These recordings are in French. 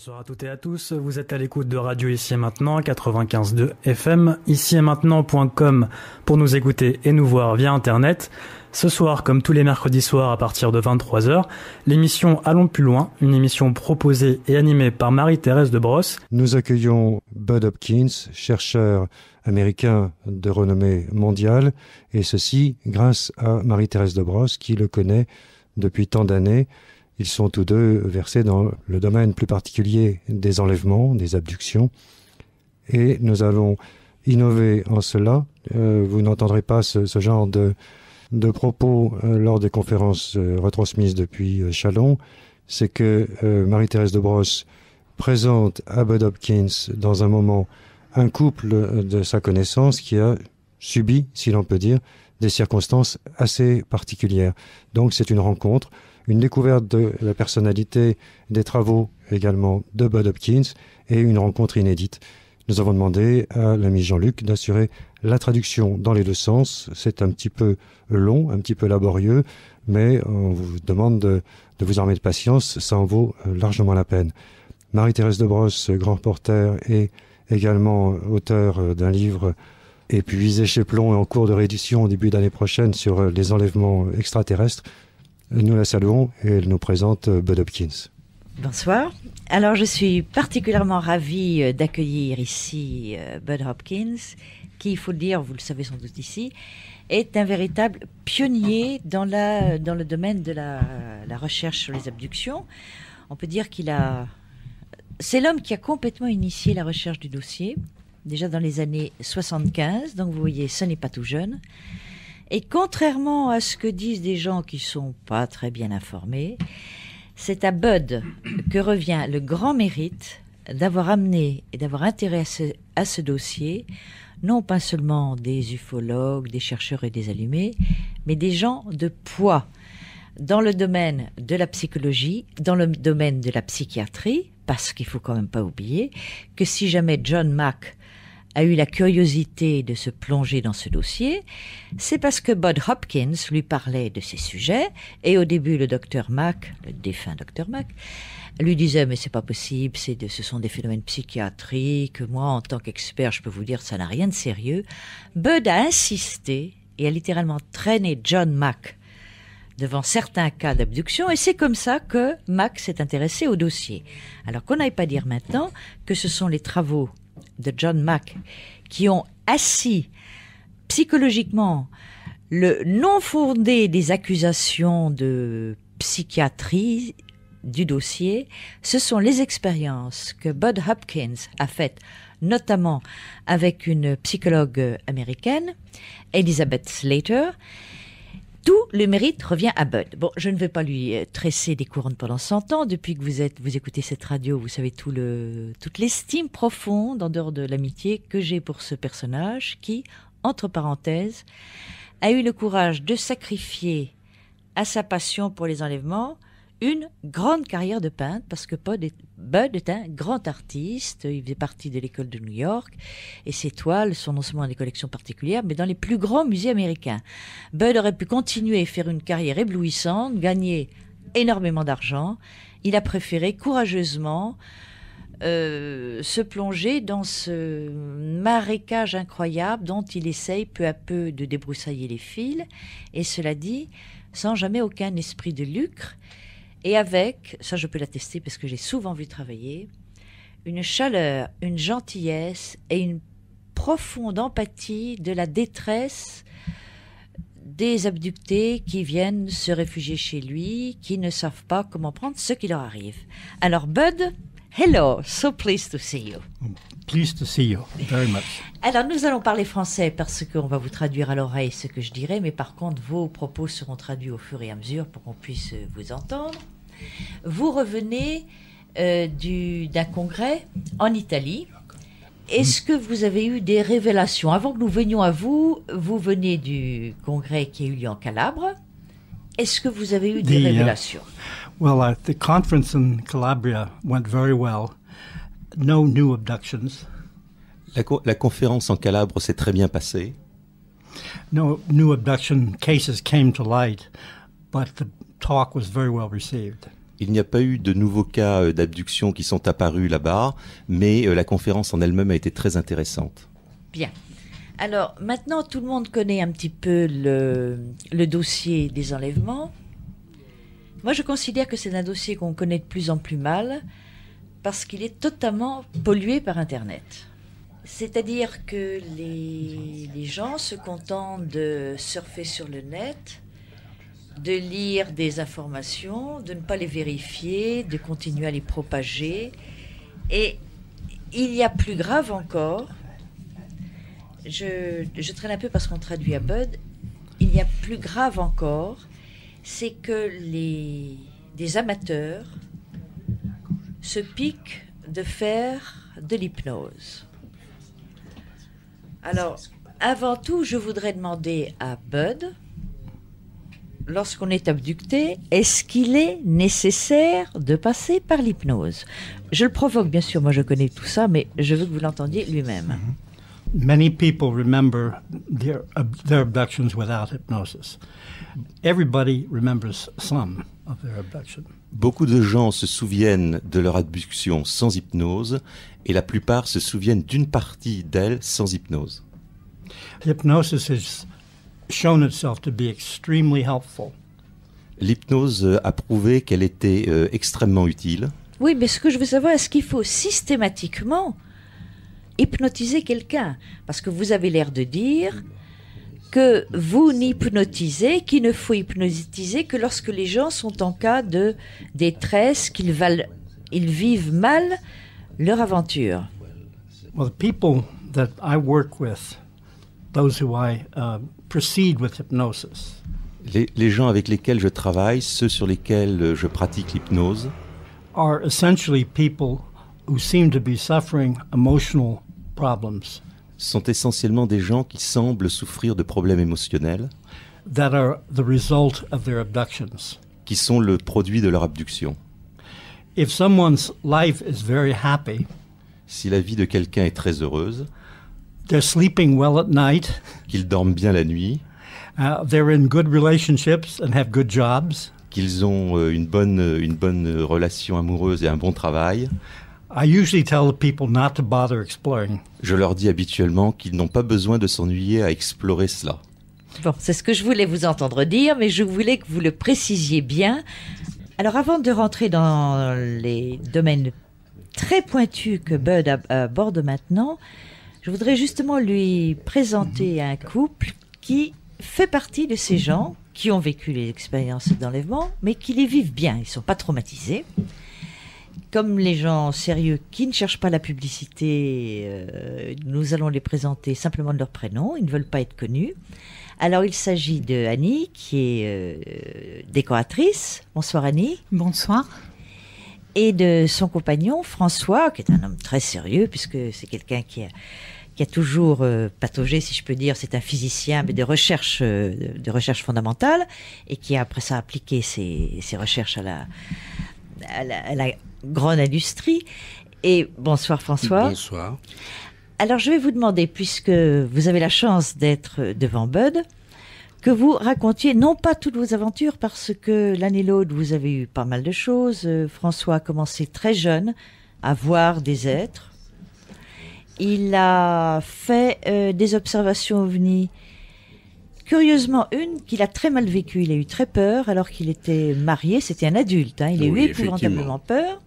Bonsoir à toutes et à tous, vous êtes à l'écoute de Radio Ici et Maintenant, 95.2 FM, ici et maintenant.com pour nous écouter et nous voir via Internet. Ce soir, comme tous les mercredis soirs à partir de 23h, l'émission Allons plus loin, une émission proposée et animée par Marie-Thérèse de Brosse. Nous accueillons Bud Hopkins, chercheur américain de renommée mondiale, et ceci grâce à Marie-Thérèse de Brosse qui le connaît depuis tant d'années ils sont tous deux versés dans le domaine plus particulier des enlèvements, des abductions, et nous allons innover en cela. Euh, vous n'entendrez pas ce, genre de, propos euh, lors des conférences euh, retransmises depuis Chalon. C'est que Marie-Thérèse de Brosse présente à Bud Hopkins dans un moment un couple de sa connaissance qui a subi, si l'on peut dire, des circonstances assez particulières. Donc c'est une rencontre une découverte de la personnalité, des travaux également de Bud Hopkins et une rencontre inédite. Nous avons demandé à l'ami Jean-Luc d'assurer la traduction dans les deux sens. C'est un petit peu long, un petit peu laborieux, mais on vous demande de, vous armer de patience, ça en vaut euh, largement la peine. Marie-Thérèse de Brosse, grand reporter et également euh, auteur euh, d'un livre épuisé chez Plomb et en cours de réédition au début d'année prochaine sur les enlèvements extraterrestres, nous la saluons et elle nous présente euh, Bud Hopkins. Bonsoir. Alors je suis particulièrement ravie euh, d'accueillir ici euh, Bud Hopkins, qui, il faut le dire, vous le savez sans doute ici, est un véritable pionnier dans, la, dans le domaine de la, la recherche sur les abductions. On peut dire qu'il a... C'est l'homme qui a complètement initié la recherche du dossier, déjà dans les années 75, donc vous voyez, ce n'est pas tout jeune. Et contrairement à ce que disent des gens qui sont pas très bien informés, c'est à Bud que revient le grand mérite d'avoir amené et d'avoir intérêt à ce dossier non pas seulement des ufologues, des chercheurs et des allumés, mais des gens de poids dans le domaine de la psychologie, dans le domaine de la psychiatrie, parce qu'il faut quand même pas oublier que si jamais John Mack a eu la curiosité de se plonger dans ce dossier, c'est parce que Bud Hopkins lui parlait de ces sujets, et au début le docteur Mack, le défunt docteur Mack, lui disait mais c'est pas possible, c'est ce sont des phénomènes psychiatriques, moi en tant qu'expert je peux vous dire ça n'a rien de sérieux. Bud a insisté et a littéralement traîné John Mack devant certains cas d'abduction et c'est comme ça que Mac s'est intéressé au dossier. Alors qu'on n'aille pas dire maintenant que ce sont les travaux de John Mack qui ont assis psychologiquement le non fondé des accusations de psychiatrie du dossier, ce sont les expériences que Bud Hopkins a faites, notamment avec une psychologue américaine, Elizabeth Slater, tout le mérite revient à Bud. Bon, je ne vais pas lui euh, tresser des couronnes pendant 100 ans. Depuis que vous êtes, vous écoutez cette radio, vous savez tout le, toute l'estime profonde, en dehors de l'amitié, que j'ai pour ce personnage qui, entre parenthèses, a eu le courage de sacrifier à sa passion pour les enlèvements une grande carrière de peintre parce que Bud est, Bud est un grand artiste. Il faisait partie de l'école de New York et ses toiles sont non seulement dans des collections particulières, mais dans les plus grands musées américains. Bud aurait pu continuer et faire une carrière éblouissante, gagner énormément d'argent. Il a préféré courageusement euh, se plonger dans ce marécage incroyable dont il essaye peu à peu de débroussailler les fils, et cela dit, sans jamais aucun esprit de lucre et avec, ça je peux l'attester parce que j'ai souvent vu travailler, une chaleur, une gentillesse et une profonde empathie de la détresse des abductés qui viennent se réfugier chez lui, qui ne savent pas comment prendre ce qui leur arrive. Alors Bud, hello, so pleased to see you. Mm. Alors, nous allons parler français parce qu'on va vous traduire à l'oreille ce que je dirai, mais par contre, vos propos seront traduits au fur et à mesure pour qu'on puisse euh, vous entendre. Vous revenez euh, du d'un congrès en Italie. Est-ce que vous avez eu des révélations Avant que nous venions à vous, vous venez du congrès qui a eu lieu en Calabre. Est-ce que vous avez eu des uh, révélations Well, uh, the conference in Calabria went very well no new abductions. La, conférence en Calabre s'est très bien passée. No new abduction cases came to light, but the talk was very well received. Il n'y a pas eu de nouveaux cas euh, d'abduction qui sont apparus là-bas, mais euh, la conférence en elle-même a été très intéressante. Bien. Alors maintenant, tout le monde connaît un petit peu le, le dossier des enlèvements. Moi, je considère que c'est un dossier qu'on connaît de plus en plus mal, parce qu'il est totalement pollué par Internet. C'est-à-dire que les, gens se contentent de surfer sur le net, de lire des informations, de ne pas les vérifier, de continuer à les propager. Et il y a plus grave encore, je, traîne un peu parce qu'on traduit à Bud, il y a plus grave encore, c'est que les, des amateurs se pique de faire de l'hypnose. Alors, avant tout, je voudrais demander à Bud, lorsqu'on est abducté, est-ce qu'il est nécessaire de passer par l'hypnose Je le provoque, bien sûr, moi je connais tout ça, mais je veux que vous l'entendiez lui-même. Mhm. Many people remember uh, their, abductions without hypnosis. Everybody remembers some. Beaucoup de gens se souviennent de leur abduction sans hypnose et la plupart se souviennent d'une partie d'elle sans hypnose. L'hypnose a prouvé qu'elle était euh, extrêmement utile. Oui, mais ce que je veux savoir, est-ce qu'il faut systématiquement hypnotiser quelqu'un Parce que vous avez l'air de dire, que vous n'hypnotisez, qu'il ne faut hypnotiser que lorsque les gens sont en cas de détresse, qu'ils ils vivent mal leur aventure. Les, gens avec lesquels je travaille, ceux sur lesquels euh, je pratique l'hypnose, sont essentiellement des gens qui semblent souffrir de problèmes émotionnels sont essentiellement des gens qui semblent souffrir de problèmes émotionnels qui sont le produit de leur abduction. si la vie de quelqu'un est très heureuse, they're qu'ils dorment bien la nuit, uh, qu'ils ont euh, une bonne, une bonne relation amoureuse et un bon travail, je leur dis habituellement qu'ils n'ont pas besoin de s'ennuyer à explorer cela. Bon, c'est ce que je voulais vous entendre dire, mais je voulais que vous le précisiez bien. Alors avant de rentrer dans les domaines très pointus que Bud aborde maintenant, je voudrais justement lui présenter un couple qui fait partie de ces gens qui ont vécu les expériences d'enlèvement, mais qui les vivent bien, ils ne sont pas traumatisés comme les gens sérieux qui ne cherchent pas la publicité, euh, nous allons les présenter simplement de leur prénom. Ils ne veulent pas être connus. Alors, il s'agit de Annie, qui est euh, décoratrice. Bonsoir, Annie. Bonsoir. Et de son compagnon, François, qui est un homme très sérieux, puisque c'est quelqu'un qui a, toujours euh, si je peux dire, c'est un physicien, mais de recherche, euh, de recherche fondamentale, et qui a après ça appliqué ses, recherches à la grande industrie. Et bonsoir François. Bonsoir. Alors je vais vous demander, puisque vous avez la chance d'être devant Bud, que vous racontiez non pas toutes vos aventures, parce que l'année l'autre, vous avez eu pas mal de choses. Euh, François a commencé très jeune à voir des êtres. Il a fait euh, des observations ovnis. Curieusement, une qu'il a très mal vécue. Il a eu très peur alors qu'il était marié. C'était un adulte. Hein, il a eu épouvantablement peur.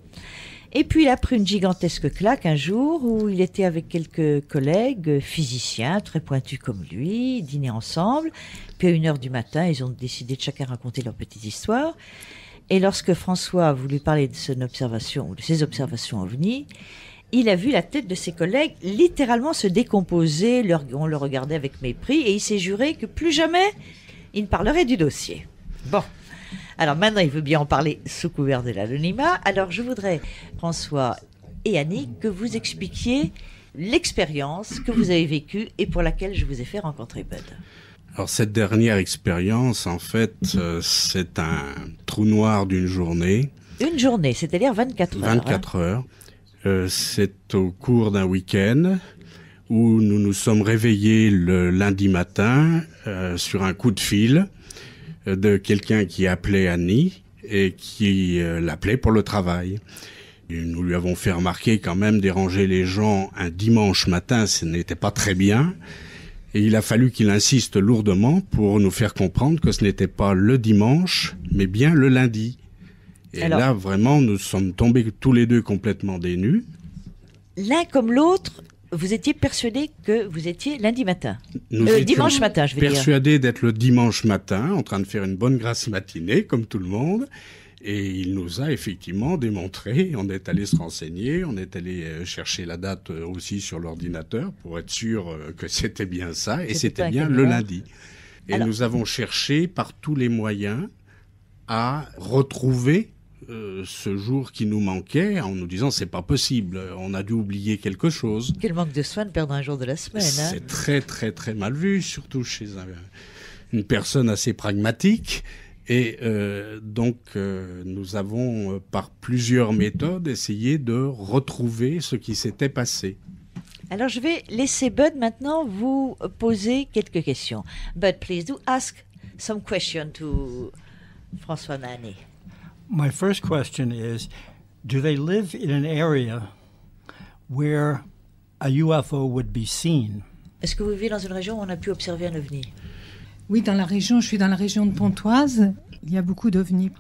Et puis il a pris une gigantesque claque un jour où il était avec quelques collègues euh, physiciens très pointus comme lui, dîner ensemble. Puis à une heure du matin, ils ont décidé de chacun raconter leur petite histoire. Et lorsque François a voulu parler de son observation ou de ses observations en VNI, il a vu la tête de ses collègues littéralement se décomposer. Leur, on le regardait avec mépris et il s'est juré que plus jamais il ne parlerait du dossier. Bon. Alors maintenant, il veut bien en parler sous couvert de l'anonymat. Alors je voudrais, François et Annie, que vous expliquiez l'expérience que vous avez vécue et pour laquelle je vous ai fait rencontrer Bud. Alors cette dernière expérience, en fait, euh, c'est un trou noir d'une journée. Une journée, c'est-à-dire 24 heures. 24 hein. heures. Euh, c'est au cours d'un week-end où nous nous sommes réveillés le lundi matin euh, sur un coup de fil de quelqu'un qui appelait Annie et qui euh, l'appelait pour le travail. nous lui avons fait remarquer quand même déranger les gens un dimanche matin, ce n'était pas très bien. Et il a fallu qu'il insiste lourdement pour nous faire comprendre que ce n'était pas le dimanche, mais bien le lundi. Et là, vraiment, nous sommes tombés tous les deux complètement dénus. L'un comme l'autre vous étiez persuadé que vous étiez lundi matin. Euh, dimanche matin, je veux dire. Persuadé d'être le dimanche matin, en train de faire une bonne grâce matinée, comme tout le monde. Et il nous a effectivement démontré, on est allé se renseigner, on est allé euh, chercher la date euh, aussi sur l'ordinateur pour être sûr que c'était bien ça, et c'était bien le lundi. Et nous avons cherché par tous les moyens à retrouver euh, ce jour qui nous manquait en nous disant c'est pas possible, on a dû oublier quelque chose. Quel manque de soin de perdre un jour de la semaine. Hein. c'est très très très mal vu, surtout chez une personne assez pragmatique. Et euh, donc euh, nous avons par plusieurs méthodes essayé de retrouver ce qui s'était passé. Alors je vais laisser Bud maintenant vous poser quelques questions. Bud, please do ask some questions to François Manet my first question is do they live in an area where UFO would be Est-ce que vous vivez dans une région où on a pu observer un ovni Oui, dans la région, je suis dans la région de Pontoise, il y a beaucoup d'ovnis.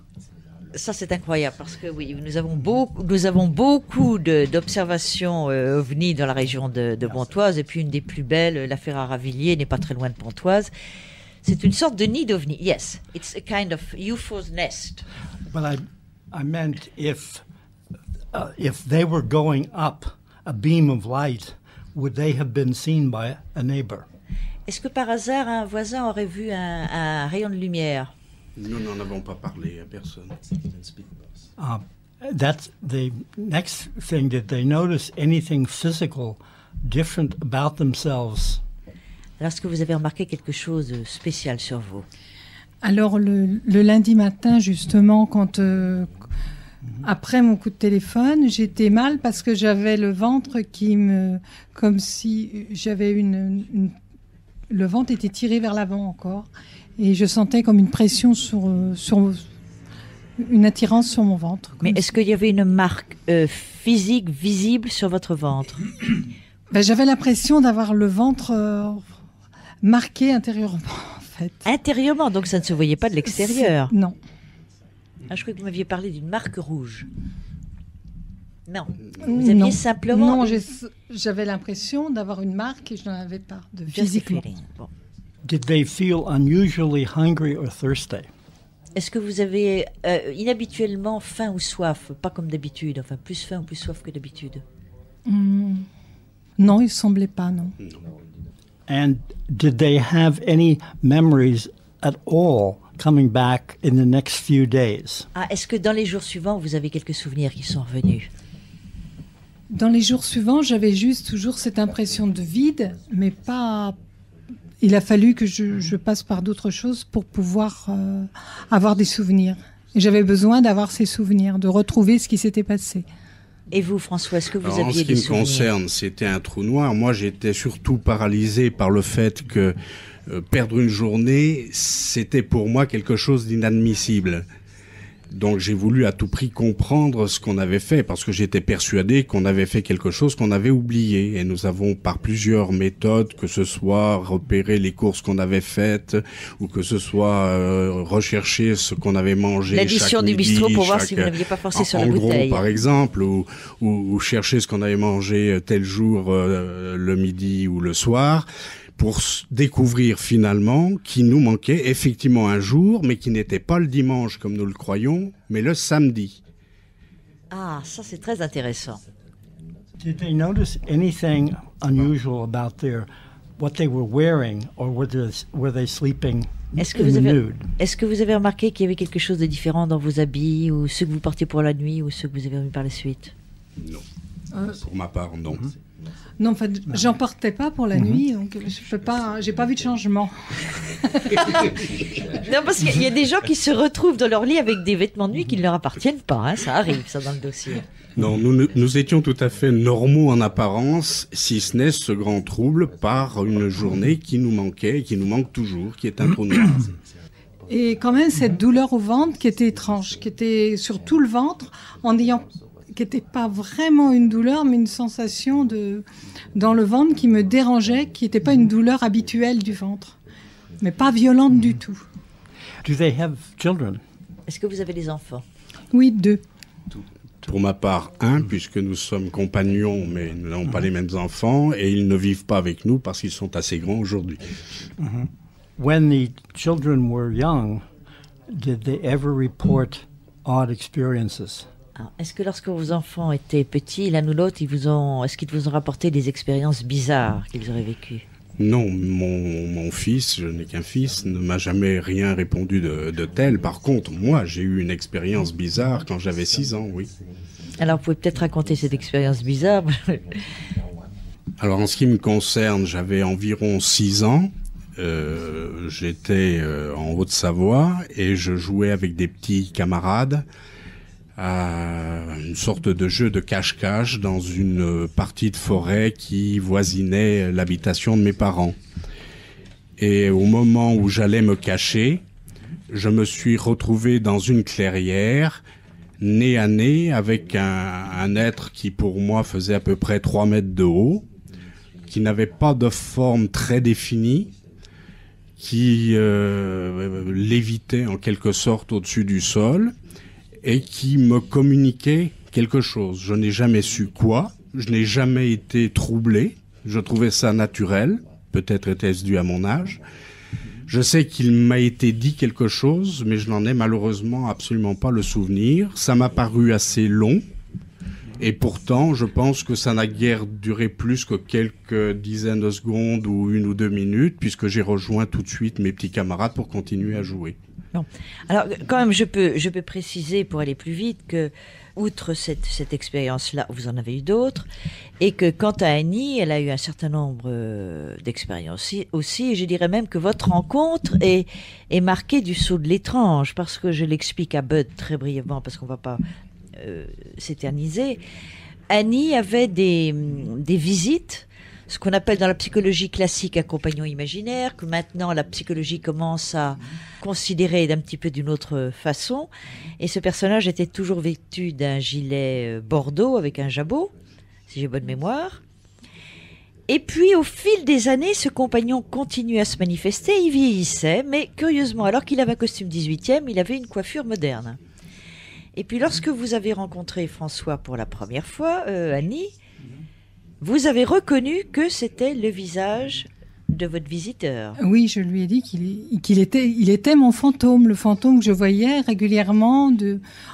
Ça, c'est incroyable parce que oui, nous avons beaucoup, nous avons beaucoup d'observations euh, OVNI dans la région de, Pontoise et puis une des plus belles, la Ferrara-Villiers, n'est pas très loin de Pontoise. C'est une sorte de nid d'ovni. Yes, it's a kind of UFO's nest. But I, I meant if, uh, if they were going up a beam of light, would they have been seen by a neighbor? Est-ce que par hasard un voisin aurait vu un, un rayon de lumière? Nous n'en avons pas parlé à personne. Uh, that's the next thing. Did they notice anything physical different about themselves? Alors, est-ce que vous avez remarqué quelque chose de spécial sur vous? Alors le, lundi matin, justement, quand euh, après mon coup de téléphone, j'étais mal parce que j'avais le ventre qui me, comme si j'avais une, le ventre était tiré vers l'avant encore, et je sentais comme une pression sur une attirance sur mon ventre. Mais est-ce qu'il y avait une marque euh, physique visible sur votre ventre ben, J'avais l'impression d'avoir le ventre euh, marqué intérieurement. Intérieurement, donc ça ne se voyait pas de l'extérieur. Non. Ah, je crois que vous m'aviez parlé d'une marque rouge. Non. Vous aviez simplement. Non, j'avais l'impression d'avoir une marque et je n'en avais pas de physiquement. Did they feel unusually hungry or thirsty? Est-ce que vous avez euh, inhabituellement faim ou soif Pas comme d'habitude, enfin plus faim ou plus soif que d'habitude. Hmm. Non, il semblait pas, non. And did they have any memories at all coming back in the next few days? Ah, est-ce que dans les jours suivants, vous avez quelques souvenirs qui sont revenus Dans les jours suivants, j'avais juste toujours cette impression de vide, mais pas. Il a fallu que je, passe par d'autres choses pour pouvoir euh, avoir des souvenirs. j'avais besoin d'avoir ces souvenirs, de retrouver ce qui s'était passé. Et vous, François, est-ce que vous aviez En ce qui me concerne, c'était un trou noir. Moi, j'étais surtout paralysé par le fait que euh, perdre une journée, c'était pour moi quelque chose d'inadmissible. Donc j'ai voulu à tout prix comprendre ce qu'on avait fait parce que j'étais persuadé qu'on avait fait quelque chose qu'on avait oublié. Et nous avons par plusieurs méthodes, que ce soit repérer les courses qu'on avait faites ou que ce soit euh, rechercher ce qu'on avait mangé. L'addition du bistrot pour voir si vous n'aviez pas par exemple, ou, chercher ce qu'on avait mangé euh, tel jour euh, le midi ou le soir pour découvrir finalement qu'il nous manquait effectivement un jour, mais qui n'était pas le dimanche comme nous le croyons, mais le samedi. Ah, ça c'est très intéressant. anything unusual about their what they were wearing or sleeping est-ce que, vous avez, est-ce que vous avez remarqué qu'il y avait quelque chose de différent dans vos habits ou ceux que vous portiez pour la nuit ou ceux que vous avez remis par la suite Non. Euh, pour ma part, non. Mm-hmm. Non, j'en portais pas pour la mhm. nuit, donc je peux pas, j'ai pas vu de changement. non, parce qu'il y a des gens qui se retrouvent dans leur lit avec des vêtements de nuit qui ne leur appartiennent pas. Hein, ça arrive, ça dans le dossier. Non, nous, nous, étions tout à fait normaux en apparence, si ce n'est ce grand trouble par une journée qui nous manquait qui nous manque toujours, qui est imprononçable. Et quand même cette douleur au ventre qui était étrange, qui était sur tout le ventre, en ayant qui n'était pas vraiment une douleur, mais une sensation de, dans le ventre qui me dérangeait, qui n'était pas une douleur habituelle du ventre, mais pas violente du tout. Do they have children? Est-ce que vous avez des enfants Oui, deux. Pour ma part, un, puisque nous sommes compagnons, mais nous n'avons pas les mêmes enfants, et ils ne vivent pas avec nous parce qu'ils sont assez grands aujourd'hui. Mm-hmm. When the children were young, did they ever report odd experiences? Est-ce que lorsque vos enfants étaient petits, l'un ou l'autre, ils vous ont, est-ce qu'ils vous ont rapporté des expériences bizarres qu'ils auraient vécues non, mon, fils, je n'ai qu'un fils, ne m'a jamais rien répondu de, tel. Par contre, moi, j'ai eu une expérience bizarre quand j'avais 6 ans, oui. Alors, vous pouvez peut-être raconter cette expérience bizarre. Alors, en ce qui me concerne, j'avais environ 6 ans. Euh, j'étais euh, en Haute-Savoie et je jouais avec des petits camarades à une sorte de jeu de cache-cache dans une euh, partie de forêt qui voisinait l'habitation de mes parents. Et au moment où j'allais me cacher, je me suis retrouvé dans une clairière, nez à nez avec un, être qui pour moi faisait à peu près 3 mètres de haut, qui n'avait pas de forme très définie, qui euh, euh, lévitait en quelque sorte au-dessus du sol et qui me communiquait quelque chose. Je n'ai jamais su quoi, je n'ai jamais été troublé, je trouvais ça naturel, peut-être était-ce dû à mon âge. Je sais qu'il m'a été dit quelque chose, mais je n'en ai malheureusement absolument pas le souvenir. Ça m'a paru assez long, et pourtant, je pense que ça n'a guère duré plus que quelques dizaines de secondes ou une ou deux minutes, puisque j'ai rejoint tout de suite mes petits camarades pour continuer à jouer. Alors, quand même, je peux, je peux préciser pour aller plus vite que, outre cette, expérience-là, vous en avez eu d'autres, et que quant à Annie, elle a eu un certain nombre euh, d'expériences aussi, je dirais même que votre rencontre est, est marquée du saut de l'étrange, parce que je l'explique à Bud très brièvement, parce qu'on va pas euh, s'éterniser. Annie avait des, des visites ce qu'on appelle dans la psychologie classique un compagnon imaginaire, que maintenant la psychologie commence à considérer d'un petit peu d'une autre façon. Et ce personnage était toujours vêtu d'un gilet euh, bordeaux avec un jabot, si j'ai bonne mémoire. Et puis, au fil des années, ce compagnon continue à se manifester, il vieillissait, mais curieusement, alors qu'il avait un costume 18e, il avait une coiffure moderne. Et puis, lorsque vous avez rencontré François pour la première fois, euh, Annie, vous avez reconnu que c'était le visage de votre visiteur. Oui, je lui ai dit qu'il était, mon fantôme, le fantôme que je voyais régulièrement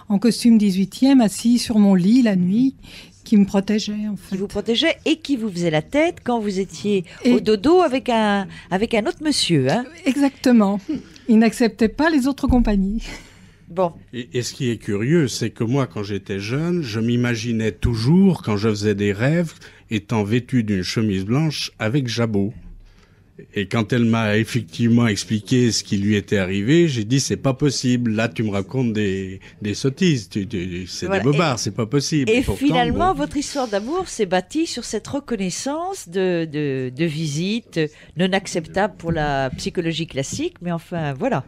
en costume 18e, assis sur mon lit la nuit, qui me protégeait Qui vous protégeait et qui vous faisait la tête quand vous étiez au dodo avec un, autre monsieur. Hein. exactement. Il n'acceptait pas les autres compagnies. Bon. et, ce qui est curieux, c'est que moi, quand j'étais jeune, je m'imaginais toujours, quand je faisais des rêves, étant vêtue d'une chemise blanche avec jabot. Et quand elle m'a effectivement expliqué ce qui lui était arrivé, j'ai dit c'est pas possible. Là, tu me racontes des, sottises, tu, c'est des bobards, c'est pas possible. Et, finalement, votre histoire d'amour s'est bâtie sur cette reconnaissance de, de, non acceptable pour la psychologie classique, mais enfin voilà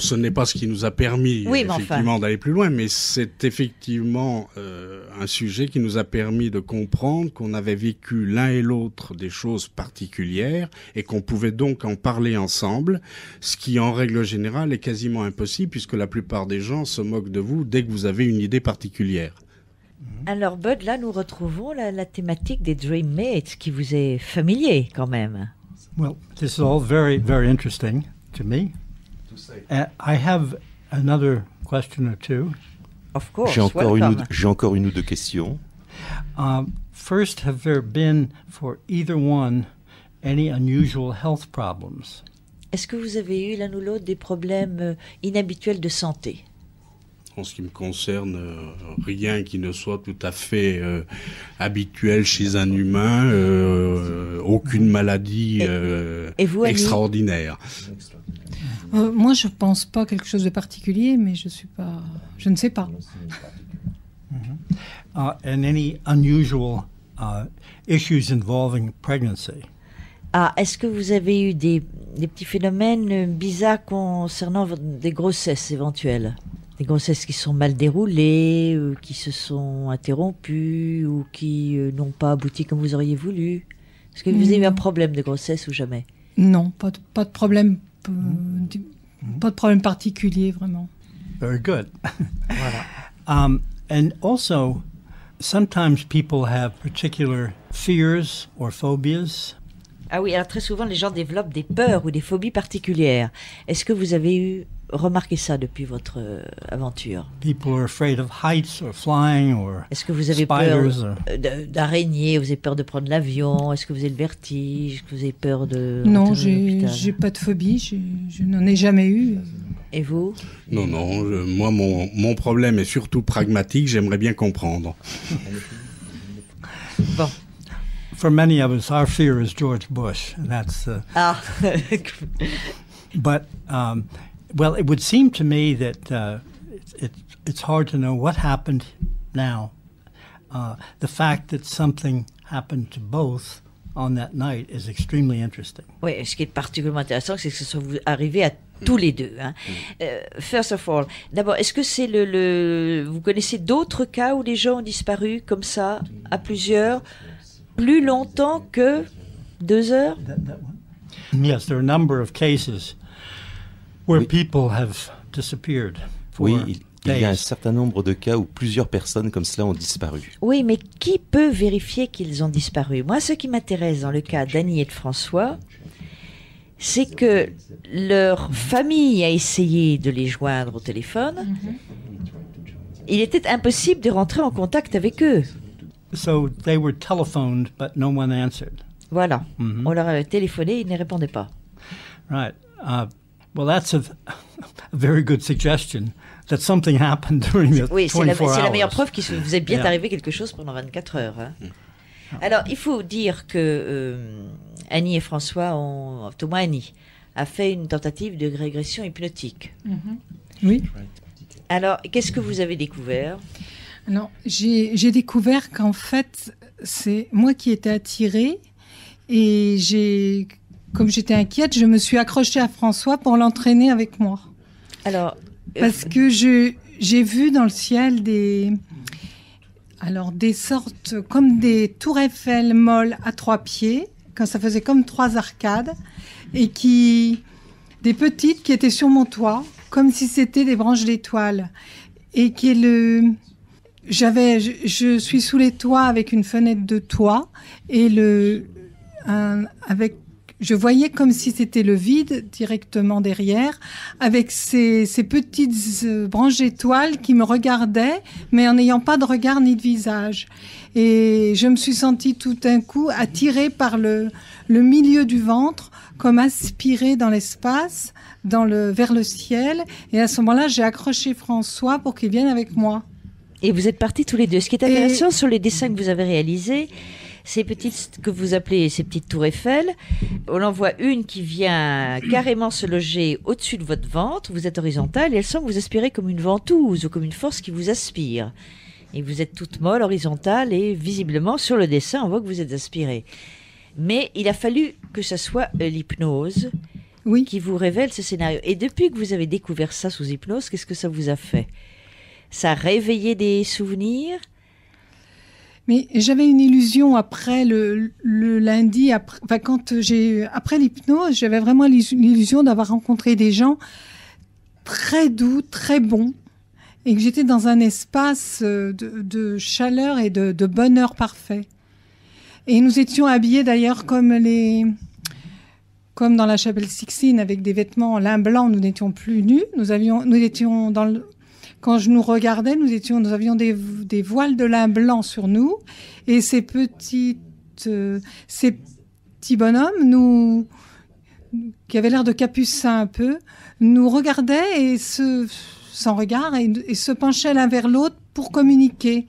ce n'est pas ce qui nous a permis effectivement d'aller plus loin, mais c'est effectivement euh, un sujet qui nous a permis de comprendre qu'on avait vécu l'un et l'autre des choses particulières et qu'on pouvait donc en parler ensemble, ce qui en règle générale est quasiment impossible puisque la plupart des gens se moquent de vous dès que vous avez une idée particulière. Mmh. Alors Bud, là nous retrouvons la, la thématique des dream mates qui vous est familier quand même. Well, this is all very, very interesting to me. I have J'ai encore, une, ou deux questions. first, have there been for either one any unusual health problems? Est-ce que vous avez eu l'un ou l'autre des problèmes euh, inhabituels de santé? En ce qui me concerne, euh, rien qui ne soit tout à fait euh, habituel chez un humain, aucune maladie et, extraordinaire. Euh, moi, je ne pense pas quelque chose de particulier, mais je, suis pas, je ne sais pas. pregnancy. est-ce que vous avez eu des, petits phénomènes euh, bizarres concernant des grossesses éventuelles Des grossesses qui sont mal déroulées, qui se sont interrompues, ou qui euh, n'ont pas abouti comme vous auriez voulu Est-ce que vous avez eu un mm. problème de grossesse ou jamais Non, pas pas de problème Mm. Mm. pas de problème particulier vraiment. Very good. voilà. Um, and also, sometimes people have particular fears or phobias. Ah oui, alors très souvent les gens développent des peurs ou des phobies particulières. Est-ce que vous avez eu Remarquez ça depuis votre euh, aventure Est-ce que vous avez peur d'araignées Vous avez peur de prendre l'avion Est-ce que vous avez le vertige Est-ce que vous avez peur de... Non, j'ai pas de phobie, je n'en ai jamais eu. Et vous Non, non, moi mon, problème est surtout pragmatique, j'aimerais bien comprendre. bon. for many of us, our fear is George Bush, and that's. Uh, ah. but um, Well, it would seem to me that uh, it's, it's hard to know what happened now. Uh, the fact that something happened to both on that night is extremely interesting. Oui, ce qui est particulièrement intéressant, c'est que ce soit arrivé à tous les deux. Hein. Uh, first of all, d'abord, est-ce que c'est le, le, Vous connaissez d'autres cas où les gens ont disparu comme ça, à plusieurs, plus longtemps que deux heures? That, that Yes, there are a number of cases. Where people have disappeared oui, il, y a un certain nombre de cas où plusieurs personnes comme cela ont disparu. Oui, mais qui peut vérifier qu'ils ont disparu Moi, ce qui m'intéresse dans le cas d'Annie et de François, c'est que leur famille a essayé de les joindre au téléphone. Mm-hmm. Il était impossible de rentrer en contact avec eux. Voilà. Mm-hmm. On leur avait téléphoné, ils ne répondaient pas. Right. Uh, oui, c'est la, meilleure preuve qu'il vous est bien arrivé quelque chose pendant 24 heures. Hein. Mm. Alors, il faut dire que euh, Annie et François ont, au Annie, a fait une tentative de régression hypnotique. Mm-hmm. Oui. Alors, qu'est-ce que vous avez découvert Non, j'ai découvert qu'en fait, c'est moi qui étais attirée et j'ai comme j'étais inquiète, je me suis accrochée à François pour l'entraîner avec moi. Alors. Parce que je, j'ai vu dans le ciel des. Alors, des sortes comme des tours Eiffel molles à trois pieds, quand ça faisait comme trois arcades, et qui. des petites qui étaient sur mon toit, comme si c'était des branches d'étoiles. Et qui est le. J'avais. Je, suis sous les toits avec une fenêtre de toit, et le. avec je voyais comme si c'était le vide directement derrière, avec ces, petites euh, branches étoiles qui me regardaient, mais en n'ayant pas de regard ni de visage. Et je me suis sentie tout d'un coup attirée par le, milieu du ventre, comme aspirée dans l'espace, dans le, vers le ciel. Et à ce moment-là, j'ai accroché François pour qu'il vienne avec moi. Et vous êtes partis tous les deux. Ce qui est intéressant sur les dessins que vous avez réalisés, ces petites que vous appelez ces petites tours Eiffel. On en voit une qui vient carrément se loger au-dessus de votre ventre. Vous êtes horizontale et elle semble vous aspirer comme une ventouse ou comme une force qui vous aspire. Et vous êtes toute molle, horizontale et visiblement sur le dessin, on voit que vous êtes aspirée. Mais il a fallu que ça soit euh, l'hypnose oui. qui vous révèle ce scénario. Et depuis que vous avez découvert ça sous hypnose, qu'est-ce que ça vous a fait Ça a réveillé des souvenirs mais j'avais une illusion après le, lundi, après, quand j'ai après l'hypnose, j'avais vraiment l'illusion d'avoir rencontré des gens très doux, très bons, et que j'étais dans un espace euh, de, chaleur et de, bonheur parfait. Et nous étions habillés d'ailleurs comme les comme dans la chapelle Sixine avec des vêtements en lin blanc, nous n'étions plus nus, nous avions nous étions dans le, quand je nous regardais, nous étions, nous avions des, voiles de lin blanc sur nous et ces petites, euh, ces petits bonhommes nous qui avaient l'air de capucins un peu, nous regardaient et se, sans regard et, se penchaient l'un vers l'autre pour communiquer,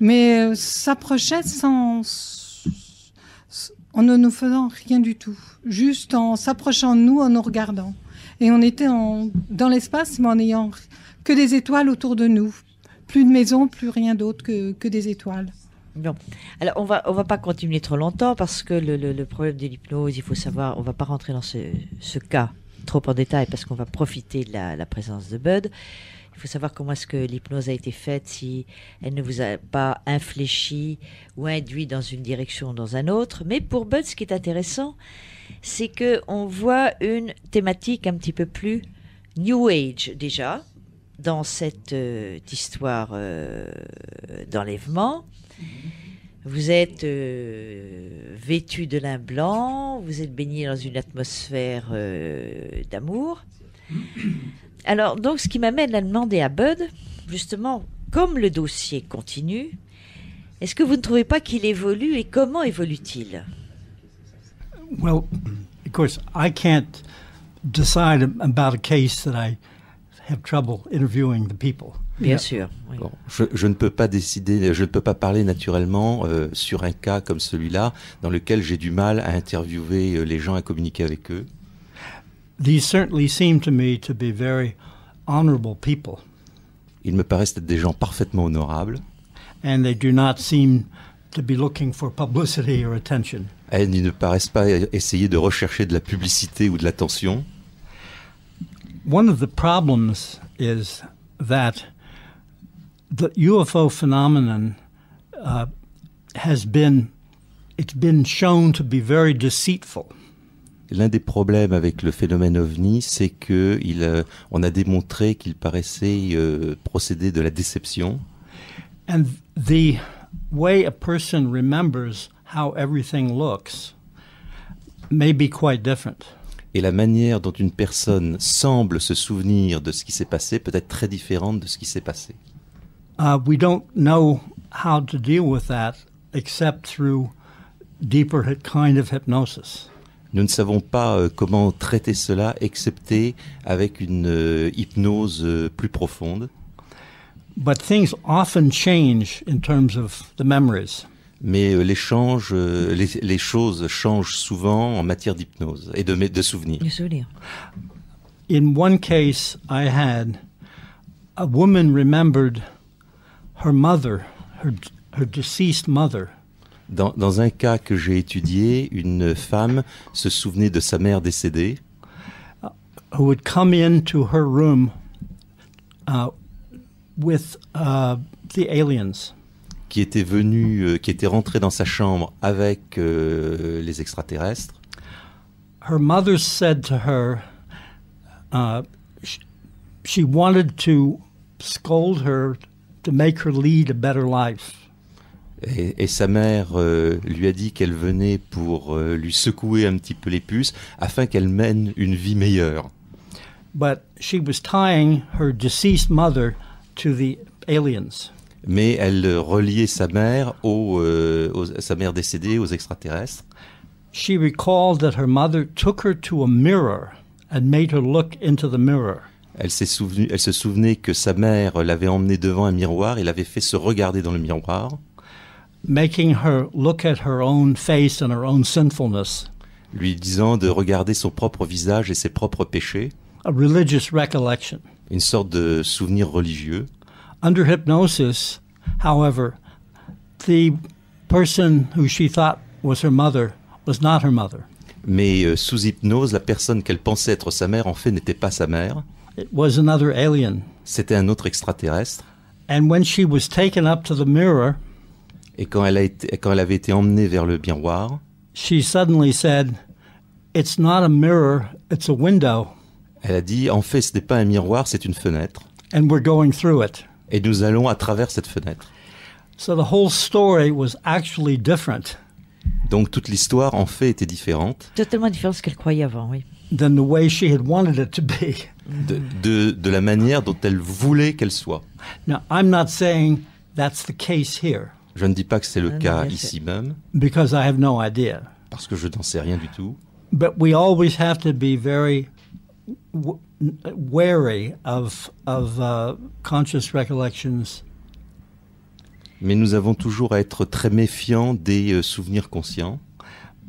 mais euh, s'approchaient sans en ne nous faisant rien du tout, juste en s'approchant de nous, en nous regardant. Et on était en, dans l'espace, mais en ayant que des étoiles autour de nous. Plus de maisons, plus rien d'autre que, que des étoiles. Bon. Alors, on va, on va pas continuer trop longtemps parce que le, le, problème de l'hypnose, il faut savoir, on va pas rentrer dans ce, ce cas trop en détail parce qu'on va profiter de la, présence de Bud. Il faut savoir comment est-ce que l'hypnose a été faite, si elle ne vous a pas infléchi ou induit dans une direction ou dans un autre. Mais pour Bud, ce qui est intéressant, c'est que on voit une thématique un petit peu plus New Age déjà, dans cette euh, histoire euh, d'enlèvement. Vous êtes euh, vêtu de lin blanc, vous êtes baigné dans une atmosphère d'amour. Alors, donc, ce qui m'amène à demander à Bud, justement, comme le dossier continue, est-ce que vous ne trouvez pas qu'il évolue et comment évolue-t-il of course, I can't decide about a case that I Bien sûr. je, ne peux pas décider, je ne peux pas parler naturellement euh, sur un cas comme celui-là, dans lequel j'ai du mal à interviewer euh, les gens, à communiquer avec eux. me Ils me paraissent être des gens parfaitement honorables. Et ils ne paraissent pas essayer de rechercher de la publicité ou de l'attention. one of the problems is that the UFO phenomenon uh, has been it's been shown to be very deceitful. L'un des problèmes avec le phénomène ovni, c'est que il, euh, on a démontré qu'il paraissait euh, procéder de la déception. And the way a person remembers how everything looks may be quite different. et la manière dont une personne semble se souvenir de ce qui s'est passé peut être très différente de ce qui s'est passé. Nous ne savons pas euh, comment traiter cela excepté avec une euh, hypnose euh, plus profonde. But things often change in terms of the memories mais euh, l'échange, euh, les, les, choses changent souvent en matière d'hypnose et de, de souvenirs. De souvenirs. In one case, I had a woman remembered her mother, her, her deceased mother. Dans, dans un cas que j'ai étudié, une femme se souvenait de sa mère décédée. Uh, who would come into her room uh, with uh, the aliens qui était venu, euh, qui était rentré dans sa chambre avec euh, les extraterrestres. Her mother said to her, uh, she, wanted to scold her to make her lead a better life. Et, sa mère euh, lui a dit qu'elle venait pour euh, lui secouer un petit peu les puces afin qu'elle mène une vie meilleure. But she was tying her deceased mother to the aliens mais elle euh, reliait sa mère euh, aux, sa mère décédée aux extraterrestres. She Elle, elle se souvenait que sa mère l'avait emmenée devant un miroir et l'avait fait se regarder dans le miroir. Making her look at her own face and her own sinfulness. Lui disant de regarder son propre visage et ses propres péchés. A religious recollection. Une sorte de souvenir religieux. Under hypnosis, however, the person who she thought was her mother was not her mother. Mais euh, sous hypnose, la personne qu'elle pensait être sa mère en fait n'était pas sa mère. It was another alien. C'était un autre extraterrestre. And when she was taken up to the mirror, et quand elle, a été, quand elle avait été emmenée vers le miroir, she suddenly said, "It's not a mirror, it's a window." Elle a dit, en fait, ce n'est pas un miroir, c'est une fenêtre. And we're going through it. Et nous allons à travers cette fenêtre. So the whole story was actually different. Donc toute l'histoire en fait était différente. Totalement différente de ce qu'elle croyait avant, oui. Than the way she had wanted it to be. De, de, de la manière dont elle voulait qu'elle soit. Now, I'm not saying that's the case here. Je ne dis pas que c'est le non, cas ici même. Because I have no idea. Parce que je n'en sais rien du tout. But we always have to be very w- wary of, of uh, conscious recollections. Mais nous avons toujours à être très méfiants des euh, souvenirs conscients.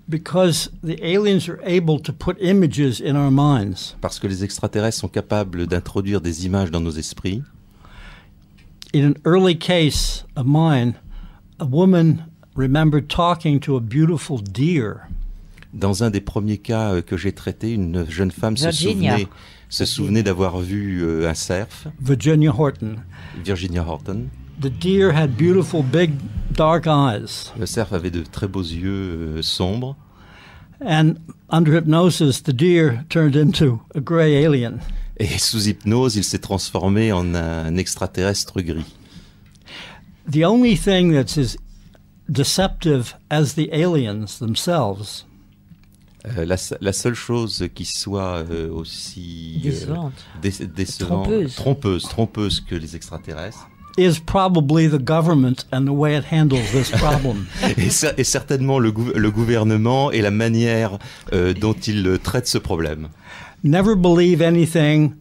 Because the aliens are able to put images in our minds. Parce que les extraterrestres sont capables d'introduire des images dans nos esprits. In an early case of mine, a woman remembered talking to a beautiful deer. Dans un des premiers cas euh, que j'ai traité, une jeune femme Virginia. se souvenait, se souvenait d'avoir vu euh, un cerf. Virginia Horton. Virginia Horton. The deer had beautiful big dark eyes. Le cerf avait de très beaux yeux euh, sombres. And under hypnosis, the deer turned into a gray alien. Et sous hypnose, il s'est transformé en un extraterrestre gris. The only thing that's as deceptive as the aliens themselves euh, la, seule chose qui soit euh, aussi euh, décevante, trompeuse. trompeuse. que les extraterrestres. ...est et, certainement le, gouvernement et la manière dont il traite ce problème. Never believe anything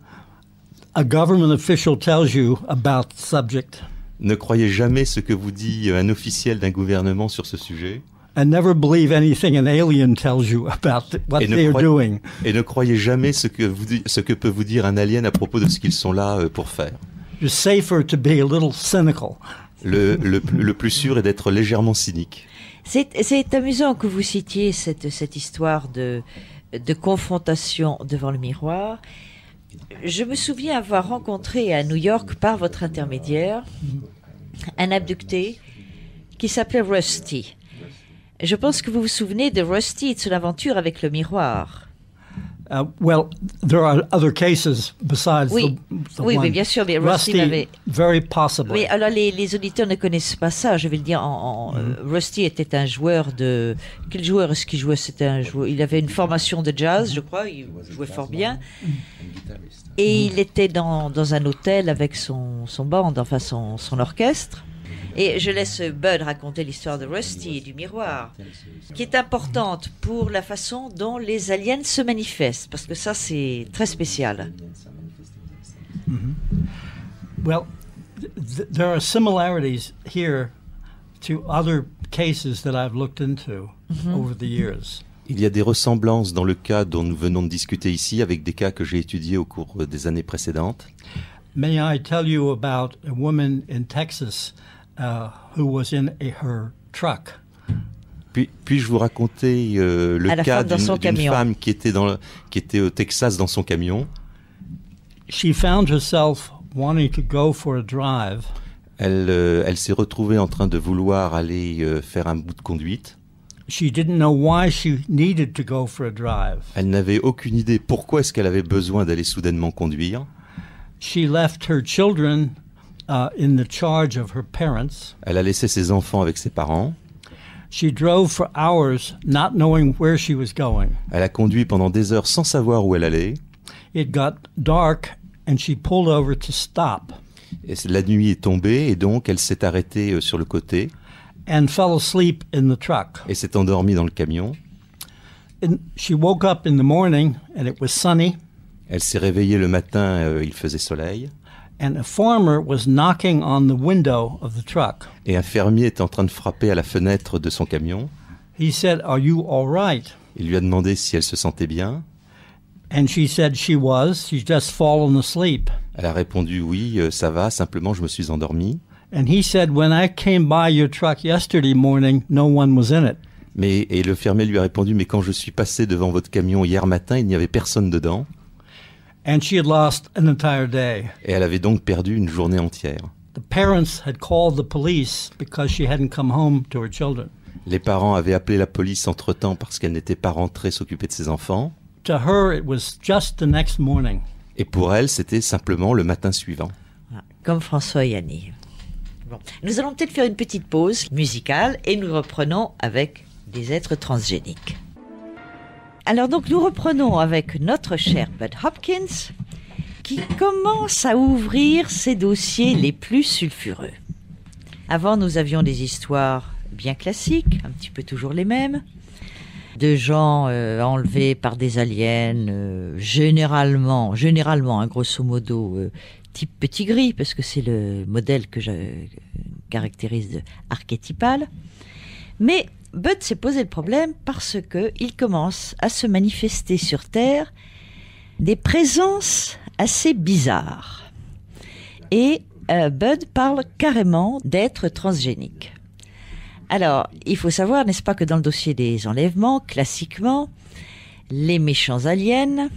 a government official tells you about subject. Ne croyez jamais ce que vous dit un officiel d'un gouvernement sur ce sujet. Et ne croyez jamais ce que, ce que peut vous dire un alien à propos de ce qu'ils sont là euh, pour faire. safer to be a little cynical. Le, le, plus sûr est d'être légèrement cynique. C'est amusant que vous citiez cette, cette histoire de, de confrontation devant le miroir. Je me souviens avoir rencontré à New York, par votre intermédiaire, un abducté qui s'appelait Rusty. Je pense que vous vous souvenez de Rusty et de son aventure avec le miroir. Uh, well, there are other cases besides oui. The, bien sûr, mais Rusty, possible. Oui, alors les, les, auditeurs ne connaissent pas ça. Je vais le dire. Euh, mm-hmm. Rusty était un joueur de quel joueur est-ce qu'il jouait C'était un joueur. Il avait une formation de jazz, je crois. Il mm-hmm. jouait fort bien. Et il était dans, dans, un hôtel avec son, son band, enfin son, son orchestre. Et je laisse Bud raconter l'histoire de Rusty et du miroir, qui est importante pour la façon dont les aliens se manifestent, parce que ça, c'est très spécial. Il y a des ressemblances dans le cas dont nous venons de discuter ici avec des cas que j'ai étudiés au cours euh, des années précédentes. May I tell you about a woman in Texas Uh, who was in a, her truck. Puis, je vous raconter euh, le cas d'une, femme qui était, dans le, qui était au Texas dans son camion She found herself wanting to go for a drive. Elle, euh, elle s'est retrouvée en train de vouloir aller euh, faire un bout de conduite. She didn't know why she needed to go for a drive. Elle n'avait aucune idée pourquoi est-ce qu'elle avait besoin d'aller soudainement conduire. She left her children Uh, elle a laissé ses enfants avec ses parents. Elle a conduit pendant des heures sans savoir où elle allait. la nuit est tombée et donc elle s'est arrêtée euh, sur le côté. Et s'est endormie dans le camion. Elle s'est réveillée le matin, et euh, il faisait soleil. Et un fermier était en train de frapper à la fenêtre de son camion. Il lui a demandé si elle se sentait bien. Elle a répondu oui, euh, ça va, simplement je me suis endormie. Mais et le fermier lui a répondu mais quand je suis passé devant votre camion hier matin, il n'y avait personne dedans. Et elle avait donc perdu une journée entière. Les parents avaient appelé la police entre-temps parce qu'elle n'était pas rentrée s'occuper de ses enfants. Et pour elle, c'était simplement le matin suivant. Comme François et Bon. Nous allons peut-être faire une petite pause musicale et nous reprenons avec des êtres transgéniques. Alors donc nous reprenons avec notre cher Bud Hopkins qui commence à ouvrir ses dossiers les plus sulfureux. Avant nous avions des histoires bien classiques, un petit peu toujours les mêmes, de gens euh, enlevés par des aliens, euh, généralement, généralement, hein, grosso modo, euh, type petit gris, parce que c'est le modèle que je caractérise de archétypal. Mais Bud s'est posé le problème parce que il commence à se manifester sur Terre des présences assez bizarres. Et euh, Bud parle carrément d'être transgénique. Alors, il faut savoir, n'est-ce pas, que dans le dossier des enlèvements, classiquement, les méchants aliens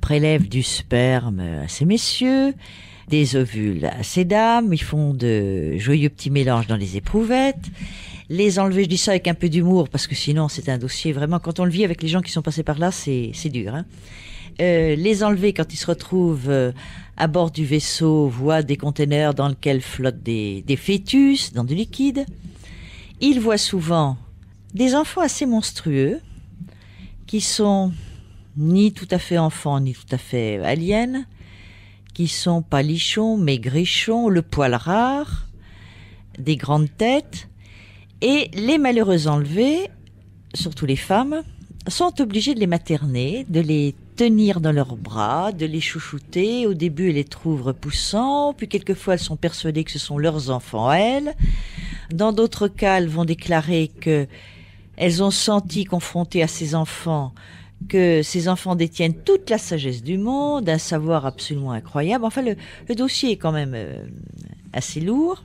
prélèvent du sperme à ces messieurs, des ovules à ces dames, ils font de joyeux petits mélanges dans les éprouvettes, les enlever. Je dis ça avec un peu d'humour parce que sinon c'est un dossier vraiment quand on le vit avec les gens qui sont passés par là, c'est dur. Hein. Euh, les enlever quand ils se retrouvent euh, à bord du vaisseau, voient des containers dans lesquels flottent des, des fœtus dans du liquide. Ils voient souvent des enfants assez monstrueux qui sont ni tout à fait enfants ni tout à fait aliens, qui sont pas lichons, mais grichons, le poil rare, des grandes têtes, et les malheureuses enlevées surtout les femmes, sont obligées de les materner, de les tenir dans leurs bras, de les chouchouter. Au début, elles les trouvent repoussants, puis quelquefois elles sont persuadées que ce sont leurs enfants, elles. Dans d'autres cas, elles vont déclarer que elles ont senti confrontées à ces enfants que ces enfants détiennent toute la sagesse du monde, un savoir absolument incroyable. Enfin, le, dossier est quand même euh, assez lourd.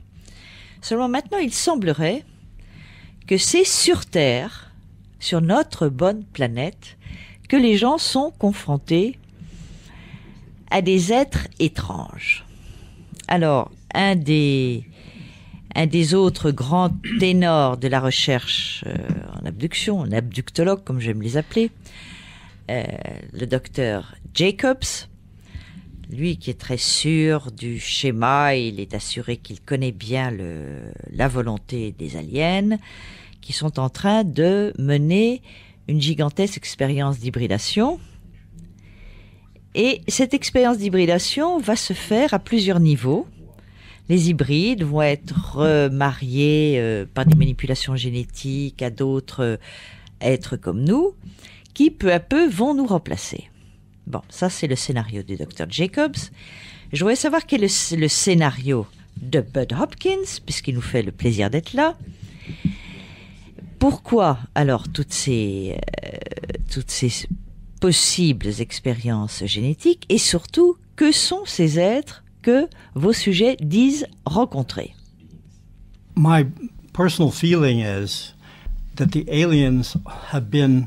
Seulement maintenant, il semblerait que c'est sur Terre, sur notre bonne planète, que les gens sont confrontés à des êtres étranges. Alors, un des, un des autres grands ténors de la recherche euh, en abduction, en abductologue comme j'aime les appeler, euh, le docteur Jacobs, lui qui est très sûr du schéma, il est assuré qu'il connaît bien la volonté des aliens, qui sont en train de mener une gigantesque expérience d'hybridation. Et cette expérience d'hybridation va se faire à plusieurs niveaux. Les hybrides vont être euh, mariés euh, par des manipulations génétiques à d'autres euh, êtres comme nous, qui peu à peu vont nous remplacer. Bon, ça c'est le scénario du docteur Jacobs. Je voudrais savoir quel est le, le scénario de Bud Hopkins, puisqu'il nous fait le plaisir d'être là pourquoi alors toutes ces, euh, toutes ces possibles expériences génétiques et surtout que sont ces êtres que vos sujets disent rencontrer My personal feeling is that the aliens have been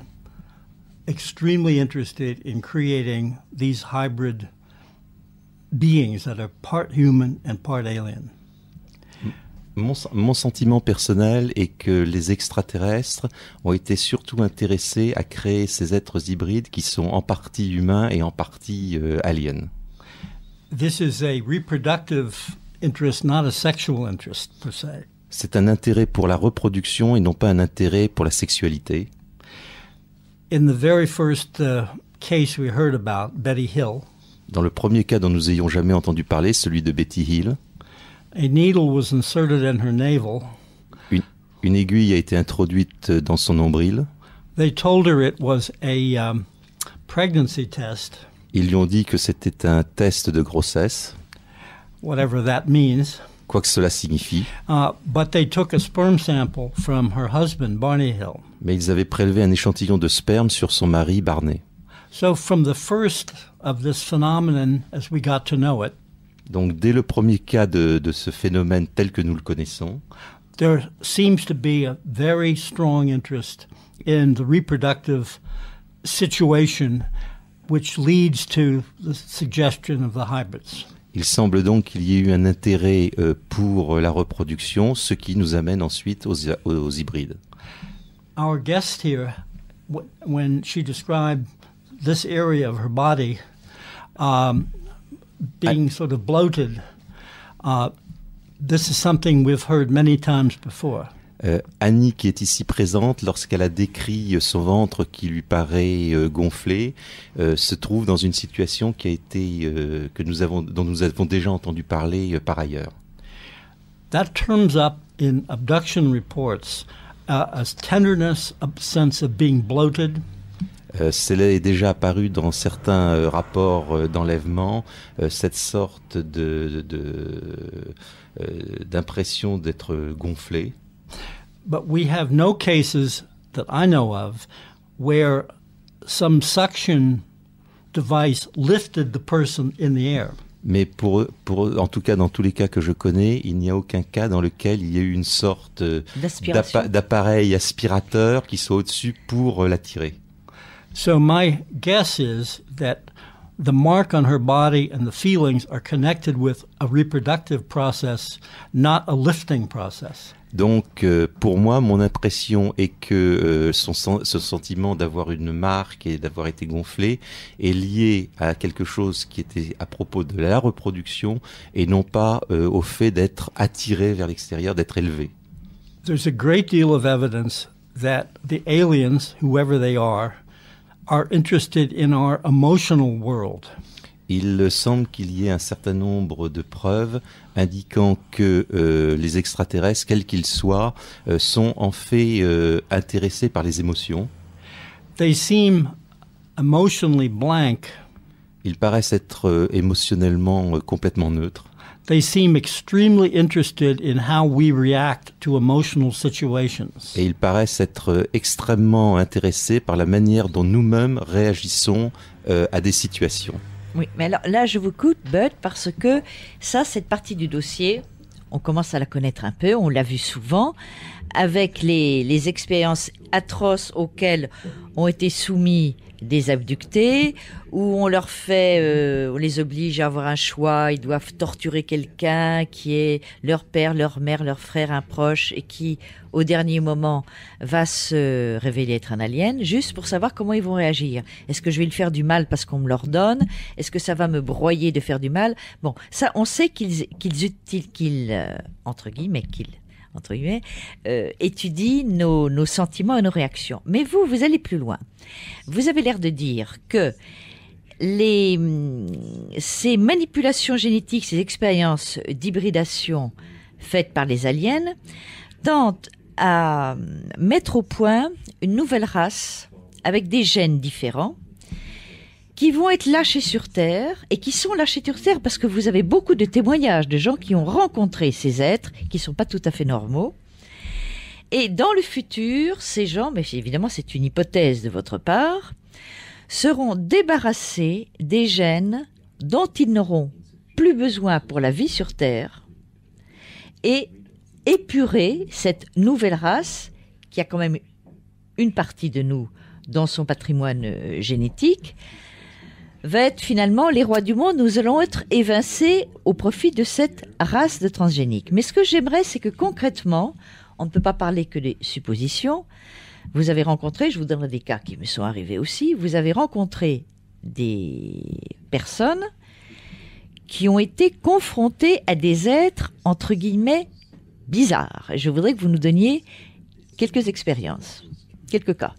extremely interested in creating these hybrid beings that are part human and part alien mon, sentiment personnel est que les extraterrestres ont été surtout intéressés à créer ces êtres hybrides qui sont en partie humains et en partie aliens. C'est un intérêt pour la reproduction et non pas un intérêt pour la sexualité. Dans le premier cas dont nous ayons jamais entendu parler, celui de Betty Hill. A needle was inserted in her navel. Une, une aiguille a été introduite dans son nombril. They told her it was a um, pregnancy test. Ils lui ont dit que c'était un test de grossesse. Whatever that means. Quoi que cela signifie. Uh, but they took a sperm sample from her husband Barney Hill. Mais ils avaient prélevé un échantillon de sperme sur son mari Barney. So from the first of this phenomenon as we got to know it. Donc dès le premier cas de, de ce phénomène tel que nous le connaissons, there seems to be a very strong interest in the reproductive situation which leads to the suggestion of the hybrids. Il semble donc qu'il y ait eu un intérêt euh, pour la reproduction, ce qui nous amène ensuite aux, aux hybrides. Our guest here, when she described this area of her body, um, being sort of bloated, uh, this is something we've heard many times before. Euh, Annie, qui est ici présente, lorsqu'elle a décrit euh, son ventre qui lui paraît euh, gonflé, euh, se trouve dans une situation qui a été euh, que nous avons, dont nous avons déjà entendu parler par ailleurs. That turns up in abduction reports uh, as tenderness, a sense of being bloated. Euh, Cela est déjà apparu dans certains euh, rapports euh, d'enlèvement, cette sorte d'impression d'être gonflé. we have no cases that I know of where some suction device lifted the person in the Mais pour, pour, en tout cas, dans tous les cas que je connais, il n'y a aucun cas dans lequel il y a eu une sorte d'appareil aspirateur qui soit au-dessus pour l'attirer. So my guess is that the mark on her body and the feelings are connected with a reproductive process, not a lifting process. Donc, euh, pour moi, mon impression est que euh, son, ce sentiment d'avoir une marque et d'avoir été gonflé est lié à quelque chose qui était à propos de la reproduction et non pas euh, au fait d'être attiré vers l'extérieur, d'être élevé. There's a great deal of evidence that the aliens, whoever they are, world. Il semble qu'il y ait un certain nombre de preuves indiquant que euh, les extraterrestres, quels qu'ils soient, euh, sont en fait euh, intéressés par les émotions. They seem emotionally blank. Ils paraissent être émotionnellement complètement neutres. Et ils paraissent être euh, extrêmement intéressés par la manière dont nous-mêmes réagissons euh, à des situations. Oui, mais alors là, je vous coûte, Bud, parce que ça, cette partie du dossier, on commence à la connaître un peu, on l'a vu souvent, avec les, les expériences atroces auxquelles ont été soumis des abductés, où on leur fait, euh, on les oblige à avoir un choix, ils doivent torturer quelqu'un qui est leur père, leur mère, leur frère, un proche, et qui, au dernier moment, va se révéler être un alien, juste pour savoir comment ils vont réagir. Est-ce que je vais le faire du mal parce qu'on me l'ordonne Est-ce que ça va me broyer de faire du mal Bon, ça, on sait qu'ils, qu'ils, qu'ils, euh, entre guillemets, qu'ils entre guillemets, euh, étudie nos, sentiments et nos réactions. Mais vous, vous allez plus loin. Vous avez l'air de dire que les, mm, ces manipulations génétiques, ces expériences d'hybridation faites par les aliens tentent à mm, mettre au point une nouvelle race avec des gènes différents qui vont être lâchés sur Terre et qui sont lâchés sur Terre parce que vous avez beaucoup de témoignages de gens qui ont rencontré ces êtres qui ne sont pas tout à fait normaux. Et dans le futur, ces gens, mais évidemment c'est une hypothèse de votre part, seront débarrassés des gènes dont ils n'auront plus besoin pour la vie sur Terre et épurer cette nouvelle race qui a quand même une partie de nous dans son patrimoine euh, génétique, va être finalement les rois du monde, nous allons être évincés au profit de cette race de transgéniques. Mais ce que j'aimerais, c'est que concrètement, on ne peut pas parler que des suppositions. Vous avez rencontré, je vous donnerai des cas qui me sont arrivés aussi, vous avez rencontré des personnes qui ont été confrontées à des êtres, entre guillemets, bizarres. Je voudrais que vous nous donniez quelques expériences, quelques cas.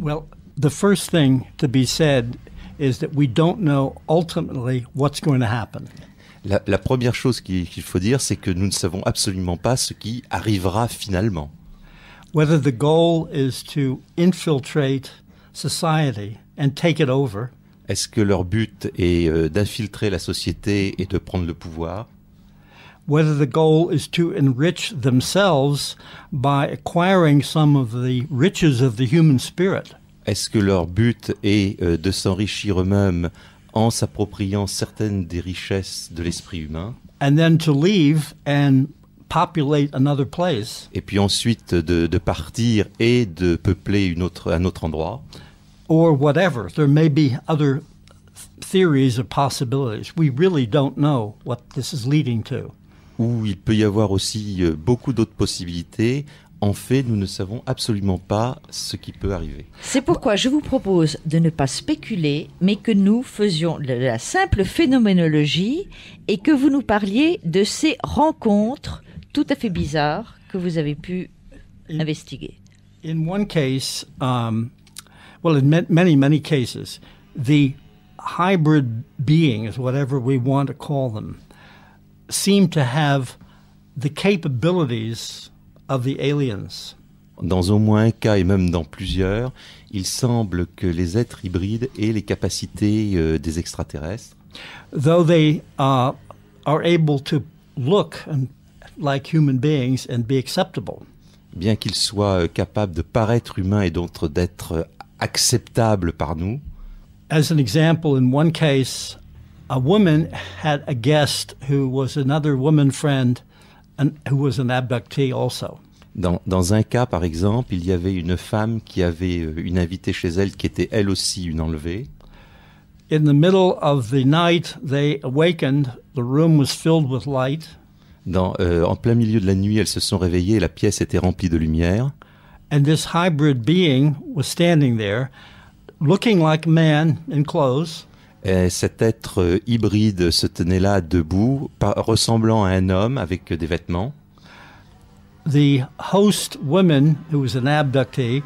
Well, the first thing to be said is that we don't know ultimately what's going to happen. La, la première chose qu'il qu faut dire, c'est que nous ne savons absolument pas ce qui arrivera finalement. Whether the goal is to infiltrate society and take it over. Est-ce que leur but est euh, d'infiltrer la société et de prendre le pouvoir? whether the goal is to enrich themselves by acquiring some of the riches of the human spirit. Est-ce que leur but est euh, de s'enrichir eux-mêmes en s'appropriant certaines des richesses de l'esprit humain Et puis ensuite de, partir et de peupler autre, un autre endroit Ou il peut y avoir aussi euh, beaucoup d'autres possibilités en fait, nous ne savons absolument pas ce qui peut arriver. C'est pourquoi je vous propose de ne pas spéculer, mais que nous faisions la simple phénoménologie et que vous nous parliez de ces rencontres tout à fait bizarres que vous avez pu l'investiguer investiguer. In one case, um, well, in many, many cases, the hybrid beings, whatever we want to call them, seem to have of the aliens. Dans au moins un cas et même dans plusieurs, il semble que les êtres hybrides aient les capacités euh, des extraterrestres. Though they uh, are able to look like human beings and be acceptable. Bien qu'ils soient euh, capables de paraître humains et d'autres d'être euh, acceptables par nous. As an example, in one case, a woman had a guest who was another woman friend an, who was an abductee also. Dans, dans, un cas, par exemple, il y avait une femme qui avait euh, une invitée chez elle qui était elle aussi une enlevée. In the middle of the night, they awakened. The room was filled with light. Dans, euh, en plein milieu de la nuit, elles se sont réveillées et la pièce était remplie de lumière. And this hybrid being was standing there, looking like a man in clothes. Eh, cet être euh, hybride se tenait là debout, ressemblant à un homme avec euh, des vêtements. The host woman, who was an abductee,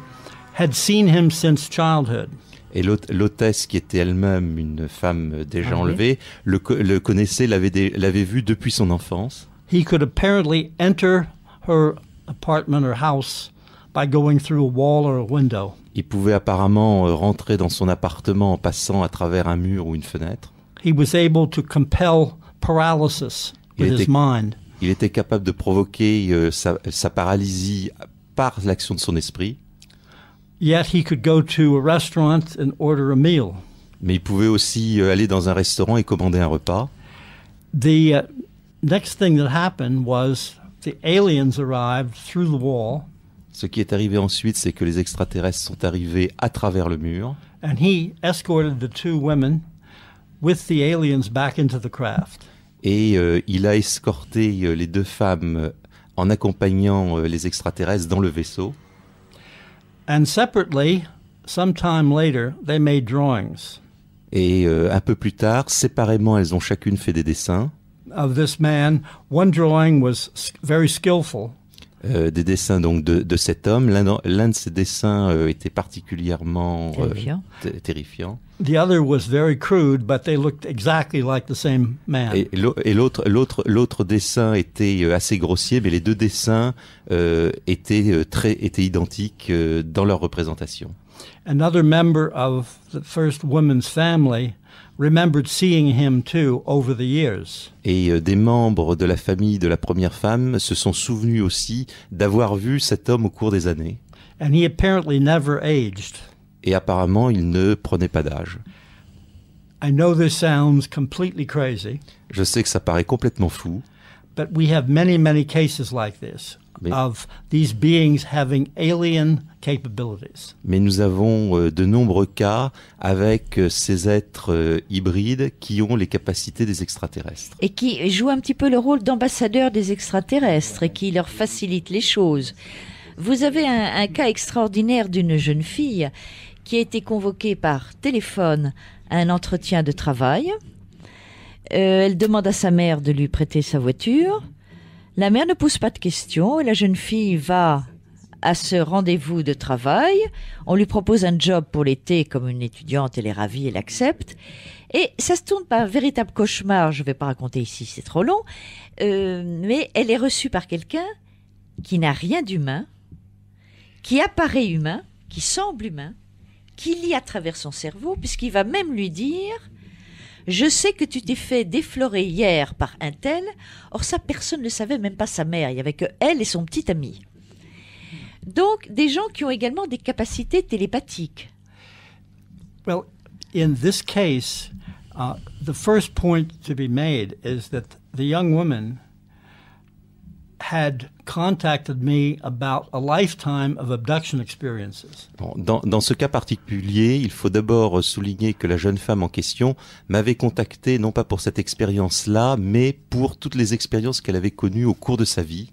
had seen him since childhood. Et l'hôtesse, qui était elle-même une femme euh, déjà ah enlevée, le, le connaissait, l'avait vu depuis son enfance. He could apparently enter her apartment or house by going through a wall or a window. Il pouvait apparemment euh, rentrer dans son appartement en passant à travers un mur ou une fenêtre. il, était, capable de provoquer euh, sa, paralysie par l'action de son esprit. Mais il pouvait aussi euh, aller dans un restaurant et commander un repas. The uh, next thing that happened was the aliens arrived through the wall. Ce qui est arrivé ensuite, c'est que les extraterrestres sont arrivés à travers le mur. Et il a escorté euh, les deux femmes euh, en accompagnant euh, les extraterrestres dans le vaisseau. Et un peu plus tard, séparément, elles ont chacune fait des dessins. Of this man, one drawing was very skillful euh, des dessins donc de, de cet homme. L'un de ces dessins euh, était particulièrement euh, terrifiant. terrifiant. The other was very crude, but they looked exactly like the same man. Et l'autre, l'autre, l'autre dessin était euh, assez grossier, mais les deux dessins euh, étaient très, étaient identiques dans leur représentation. Another member of the first woman's family. Et euh, des membres de la famille de la première femme se sont souvenus aussi d'avoir vu cet homme au cours des années. And he apparently never aged. Et apparemment, il ne prenait pas d'âge. I know this sounds completely crazy. Je sais que ça paraît complètement fou. But we have many, many cases like this. Mais, nous avons euh, de nombreux cas avec euh, ces êtres euh, hybrides qui ont les capacités des extraterrestres. Et qui jouent un petit peu le rôle d'ambassadeurs des extraterrestres et qui leur facilitent les choses. Vous avez un, cas extraordinaire d'une jeune fille qui a été convoquée par téléphone à un entretien de travail. elle demande à sa mère de lui prêter sa voiture. La mère ne pose pas de questions et la jeune fille va à ce rendez-vous de travail. On lui propose un job pour l'été comme une étudiante, elle est ravie, elle accepte. Et ça se tourne par un véritable cauchemar, je ne vais pas raconter ici, c'est trop long, euh, mais elle est reçue par quelqu'un qui n'a rien d'humain, qui apparaît humain, qui semble humain, qui lit à travers son cerveau, puisqu'il va même lui dire je sais que tu t'es fait déflorer hier par un tel. Or, ça, personne ne savait, même pas sa mère. Il y avait que elle et son petit ami. Donc, des gens qui ont également des capacités télépathiques. Well, in this case, uh, the first point to be made is that the young woman dans, ce cas particulier, il faut d'abord souligner que la jeune femme en question m'avait contacté non pas pour cette expérience-là, mais pour toutes les expériences qu'elle avait connues au cours de sa vie.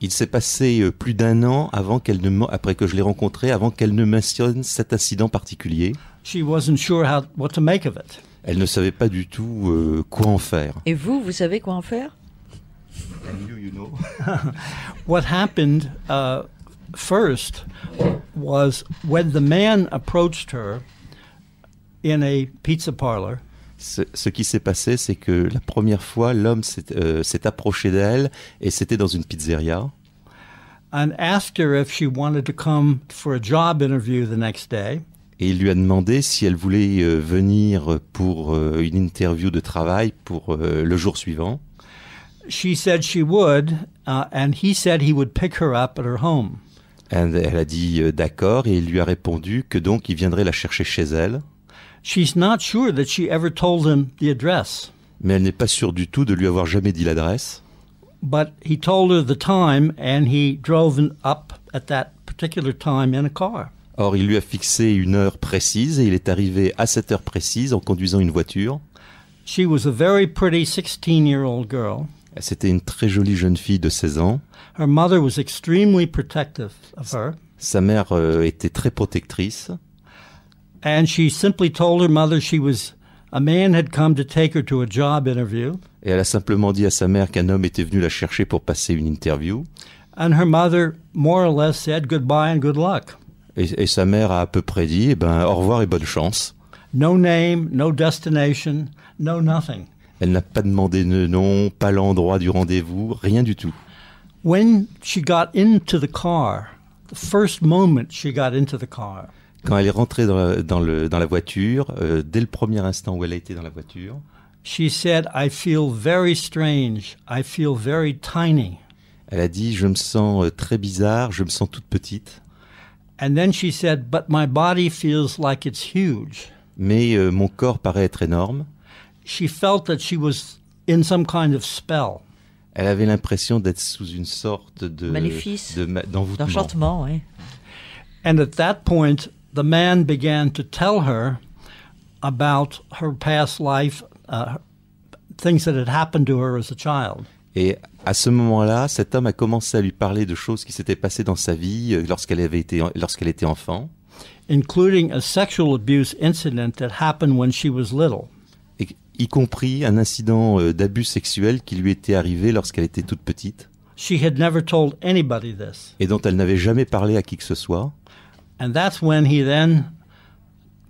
Il s'est passé euh, plus d'un an avant qu'elle ne après que je l'ai rencontrée, avant qu'elle ne mentionne cet incident particulier. She wasn't sure how, what to make of it elle ne savait pas du tout euh, quoi en faire. Et vous, vous savez quoi en faire What happened uh, first was when the man approached her in a pizza parlor. Ce, qui s'est passé, c'est que la première fois, l'homme euh, s'est approché d'elle et c'était dans une pizzeria. And asked her if she wanted to come for a job interview the next day et il lui a demandé si elle voulait euh, venir pour euh, une interview de travail pour euh, le jour suivant. She said she would, uh, and he said he would pick her up at her home. And elle a dit d'accord et il lui a répondu que donc il viendrait la chercher chez elle. She's not sure that she ever told him the address. Mais elle n'est pas sûre du tout de lui avoir jamais dit l'adresse. But he told her the time and he drove up at that particular time in a car. Or, il lui a fixé une heure précise et il est arrivé à cette heure précise en conduisant une voiture. She was a very pretty sixteen-year-old girl. C'était une très jolie jeune fille de 16 ans. Her mother was extremely protective of her. Sa mère euh, était très protectrice. And she simply told her mother she was a man had come to take her to a job interview. Et elle a simplement dit à sa mère qu'un homme était venu la chercher pour passer une interview. And her mother more or less said goodbye and good luck. Et, sa mère a à peu près dit, eh ben, au revoir et bonne chance. Elle n'a pas demandé de nom, pas l'endroit du rendez-vous, rien du tout. Quand elle est rentrée dans la, voiture, euh, dès le premier instant où elle a été dans la voiture, Elle a dit, je me sens euh, très bizarre, je me sens toute petite. And then she said, but my body feels like it's huge. Mais euh, mon corps paraît être énorme. She felt that she was in some kind of spell. Elle avait l'impression d'être sous une sorte de maléfice, d'enchantement. oui. And at that point, the man began to tell her about her past life, uh, things that had happened to her as a child. Et à ce moment-là, cet homme a commencé à lui parler de choses qui s'étaient passées dans sa vie euh, lorsqu'elle avait été lorsqu'elle était enfant, y compris un incident euh, d'abus sexuel qui lui était arrivé lorsqu'elle était toute petite. She had never told anybody this. Et dont elle n'avait jamais parlé à qui que ce soit. And that's when he then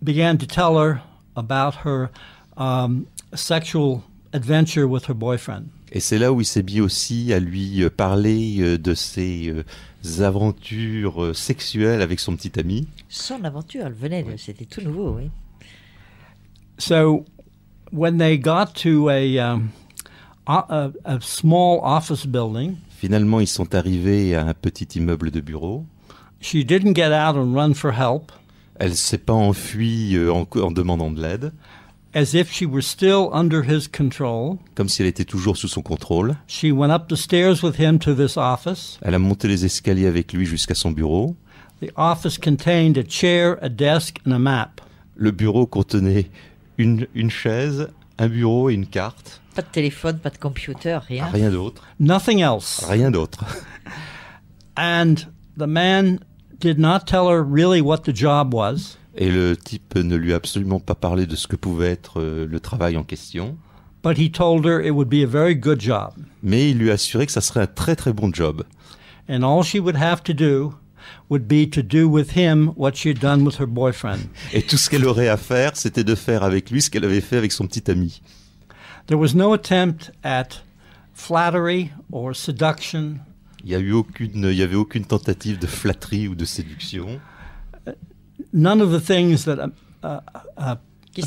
began to tell her about her um, sexual adventure with her boyfriend. Et c'est là où il s'est mis aussi à lui euh, parler euh, de ses euh, aventures sexuelles avec son petit ami. Son aventure, elle venait, c'était tout nouveau, oui. Finalement, ils sont arrivés à un petit immeuble de bureau. Elle ne Elle s'est pas enfuie en demandant de l'aide. as if she were still under his control. Comme si elle était toujours sous son contrôle. She went up the stairs with him to this office. Elle a monté les escaliers avec lui jusqu'à son bureau. The office contained a chair, a desk and a map. Le bureau contenait une, une chaise, un bureau et une carte. Pas de téléphone, pas de computer, rien. Rien d'autre. Nothing else. Rien d'autre. and the man did not tell her really what the job was. et le type ne lui a absolument pas parlé de ce que pouvait être euh, le travail en question. job. Mais il lui a assuré que ça serait un très très bon job. Et tout ce qu'elle aurait à faire, c'était de faire avec lui ce qu'elle avait fait avec son petit ami. Il y a eu aucune, il y avait aucune tentative de flatterie ou de séduction none of the things that a, a, a,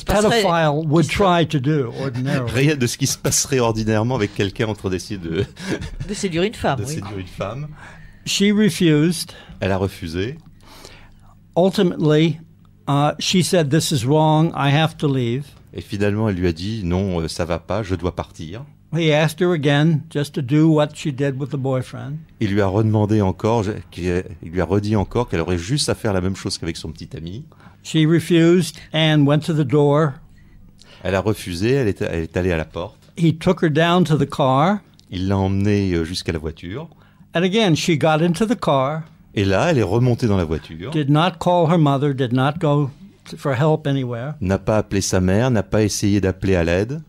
a would try to do ordinarily. Rien de ce qui se passerait ordinairement avec quelqu'un entre décider de de séduire une femme. séduire une femme. She refused. Elle a refusé. Ultimately, uh, she said, "This is wrong. I have to leave." Et finalement, elle lui a dit, "Non, euh, ça va pas. Je dois partir." He asked her again just to do what she did with the boyfriend. Il lui a redemandé encore, il lui a redit encore qu'elle aurait juste à faire la même chose qu'avec son petit ami. She refused and went to the door. Elle a refusé, elle est, elle est allée à la porte. He took her down to the car. Il l'a emmenée euh, jusqu'à la voiture. And again, she got into the car. Et là, elle est remontée dans la voiture. Did not call her mother, did not go for help anywhere. N'a pas appelé sa mère, n'a pas essayé d'appeler à l'aide.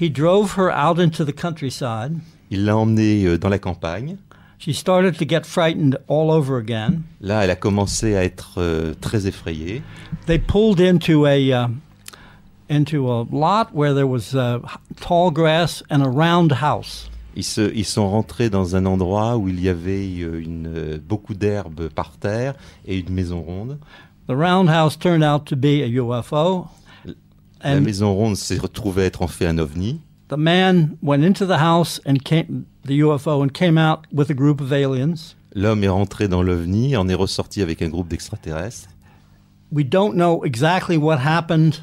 He drove her out into the countryside. Il l'a emmenée euh, dans la campagne. She started to get frightened all over again. Là, elle a commencé à être euh, très effrayée. They pulled into a uh, into a lot where there was uh, tall grass and a round house. Ils, se, ils, sont rentrés dans un endroit où il y avait euh, une, euh, beaucoup d'herbe par terre et une maison ronde. The round house turned out to be a UFO. La maison ronde s'est retrouvée être en fait un ovni. The man went into the house and came, the UFO and came out with a group of aliens. L'homme est rentré dans l'ovni, et en est ressorti avec un groupe d'extraterrestres. We don't know exactly what happened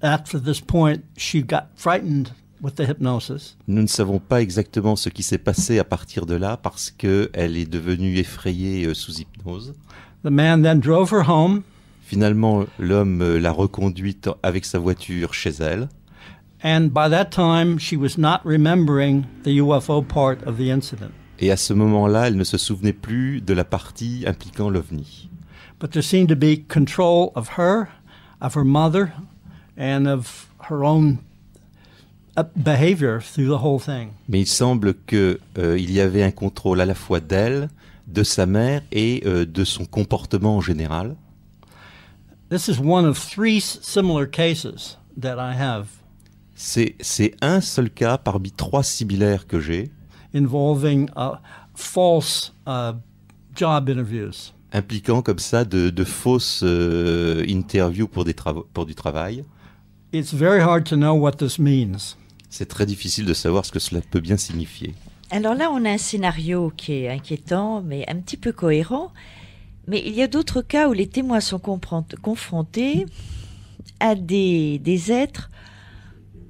after this point. She got frightened with the hypnosis. Nous ne savons pas exactement ce qui s'est passé à partir de là parce que elle est devenue effrayée euh, sous hypnose. The man then drove her home. Finalement, l'homme euh, l'a reconduite avec sa voiture chez elle. Et à ce moment-là, elle ne se souvenait plus de la partie impliquant l'OVNI. Mais il semble que euh, il y avait un contrôle à la fois d'elle, de sa mère et euh, de son comportement en général. C'est un seul cas parmi trois similaires que j'ai. Uh, uh, Impliquant comme ça de, fausses euh, interviews pour, des pour du travail. C'est très difficile de savoir ce que cela peut bien signifier. Alors là, on a un scénario qui est inquiétant, mais un petit peu cohérent. Mais il y a d'autres cas où les témoins sont confrontés à des, êtres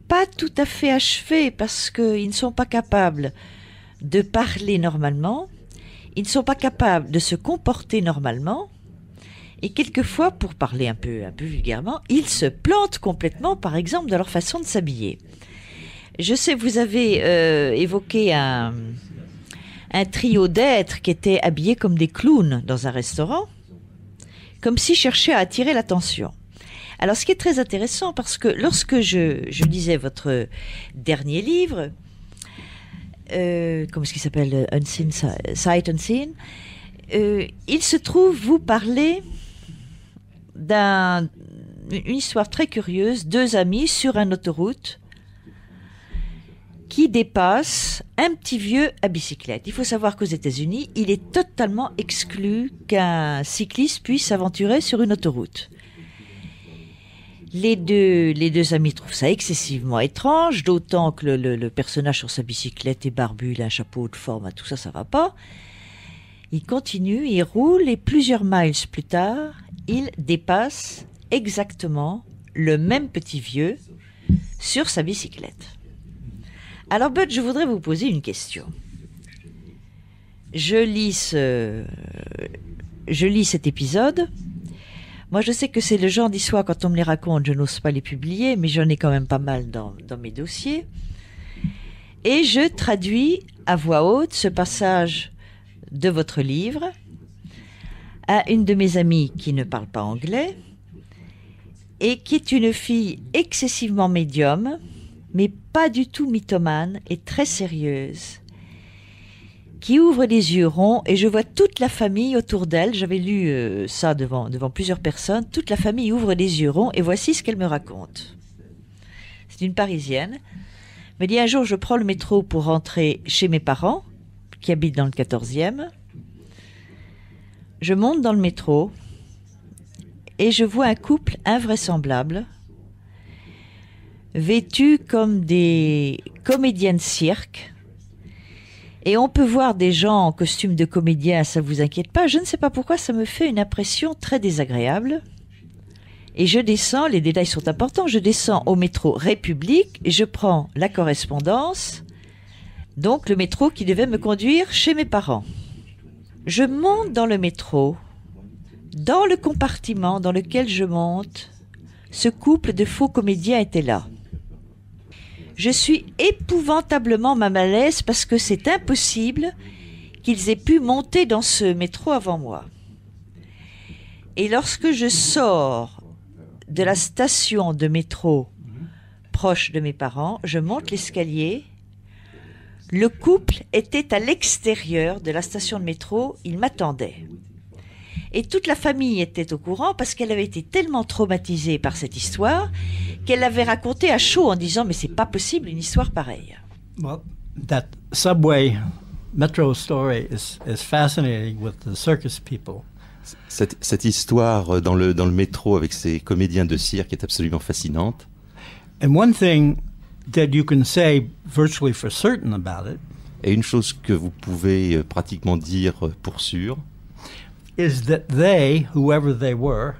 pas tout à fait achevés parce qu'ils ne sont pas capables de parler normalement, ils ne sont pas capables de se comporter normalement, et quelquefois, pour parler un peu, un peu vulgairement, ils se plantent complètement, par exemple, dans leur façon de s'habiller. Je sais, vous avez euh, évoqué un, un trio d'êtres qui étaient habillés comme des clowns dans un restaurant, comme s'ils cherchaient à attirer l'attention. Alors ce qui est très intéressant, parce que lorsque je, je lisais votre dernier livre, euh, comme ce qui s'appelle Unseen, Sight Unseen, euh, il se trouve, vous parlez d'un une histoire très curieuse, deux amis sur une autoroute qui dépasse un petit vieux à bicyclette. Il faut savoir qu'aux États-Unis, il est totalement exclu qu'un cycliste puisse s'aventurer sur une autoroute. Les deux, les deux amis trouvent ça excessivement étrange, d'autant que le, personnage sur sa bicyclette est barbu, il a un chapeau de forme, tout ça, ça va pas. Il continue, il roule et plusieurs miles plus tard, il dépasse exactement le même petit vieux sur sa bicyclette. Alors, Bud, je voudrais vous poser une question. Je lis, je lis cet épisode. Moi, je sais que c'est le genre d'histoire, quand on me les raconte, je n'ose pas les publier, mais j'en ai quand même pas mal dans, dans mes dossiers. Et je traduis à voix haute ce passage de votre livre à une de mes amies qui ne parle pas anglais et qui est une fille excessivement médium, mais du tout mythomane et très sérieuse, qui ouvre les yeux ronds et je vois toute la famille autour d'elle. J'avais lu euh, ça devant, devant plusieurs personnes. Toute la famille ouvre les yeux ronds et voici ce qu'elle me raconte. C'est une Parisienne. Elle me dit un jour, je prends le métro pour rentrer chez mes parents, qui habitent dans le 14e. Je monte dans le métro et je vois un couple invraisemblable vêtus comme des comédiens de cirque. Et on peut voir des gens en costume de comédien, ça ne vous inquiète pas. Je ne sais pas pourquoi, ça me fait une impression très désagréable. Et je descends, les détails sont importants, je descends au métro République et je prends la correspondance, donc le métro qui devait me conduire chez mes parents. Je monte dans le métro. Dans le compartiment dans lequel je monte, ce couple de faux comédiens était là. Je suis épouvantablement mal à l'aise parce que c'est impossible qu'ils aient pu monter dans ce métro avant moi. Et lorsque je sors de la station de métro proche de mes parents, je monte l'escalier. Le couple était à l'extérieur de la station de métro, il m'attendait. Et toute la famille était au courant parce qu'elle avait été tellement traumatisée par cette histoire qu'elle l'avait racontée à chaud en disant Mais c'est pas possible une histoire pareille. Cette, histoire dans le, dans le métro avec ces comédiens de cirque est absolument fascinante. et une chose que vous pouvez euh, pratiquement dire euh, pour sûr, is that they, whoever they were,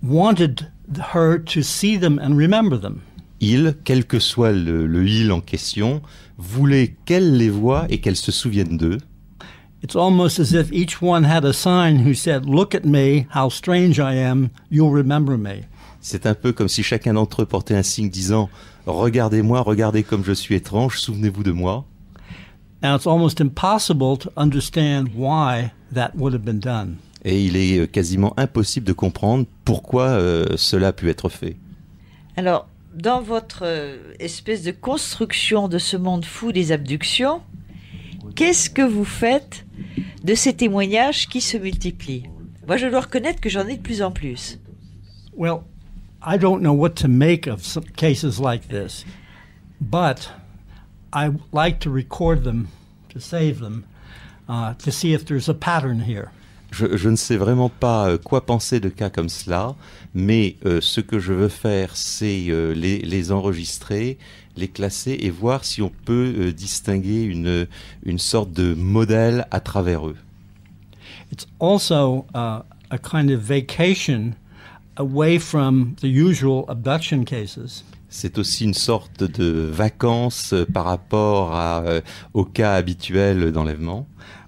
wanted her to see them and remember them. Il, quel que soit le, il en question, voulait qu'elle les voie et qu'elle se souvienne d'eux. It's almost as if each one had a sign who said, "Look at me, how strange I am, you'll remember me." C'est un peu comme si chacun d'entre eux portait un signe disant "Regardez-moi, regardez comme je suis étrange, souvenez-vous de moi." And it's almost impossible to understand why that would have been done et il est euh, quasiment impossible de comprendre pourquoi euh, cela a pu être fait. Alors, dans votre euh, espèce de construction de ce monde fou des abductions, qu'est-ce que vous faites de ces témoignages qui se multiplient Moi, je dois reconnaître que j'en ai de plus en plus. Well, I don't know what to make of cases like this, but I like to record them to save them uh, to see if there's a pattern here je, ne sais vraiment pas euh, quoi penser de cas comme cela, mais euh, ce que je veux faire, c'est euh, les, enregistrer, les classer et voir si on peut distinguer une, sorte de modèle à travers eux. C'est aussi une sorte de vacances par rapport aux cas habituels d'enlèvement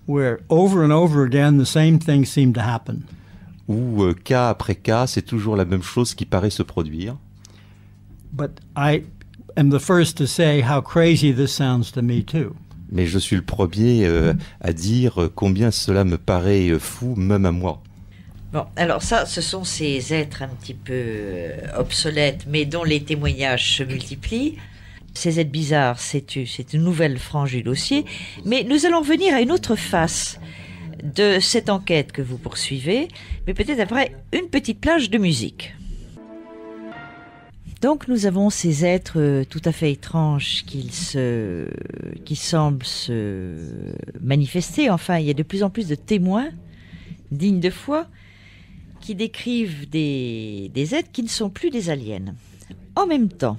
where over and over again the same thing seemed to happen. Où euh, cas après cas, c'est toujours la même chose qui paraît se produire. But I am the first to say how crazy this sounds to me too. Mais je suis le premier euh, à dire combien cela me paraît euh, fou, même à moi. Bon, alors ça, ce sont ces êtres un petit peu obsolètes, mais dont les témoignages se multiplient. Ces êtres bizarres, c'est une nouvelle frange du dossier. Mais nous allons revenir à une autre face de cette enquête que vous poursuivez, mais peut-être après une petite plage de musique. Donc nous avons ces êtres euh, tout à fait étranges qui, se, qui semblent se manifester. Enfin, il y a de plus en plus de témoins dignes de foi qui décrivent des êtres qui ne sont plus des aliens. En même temps,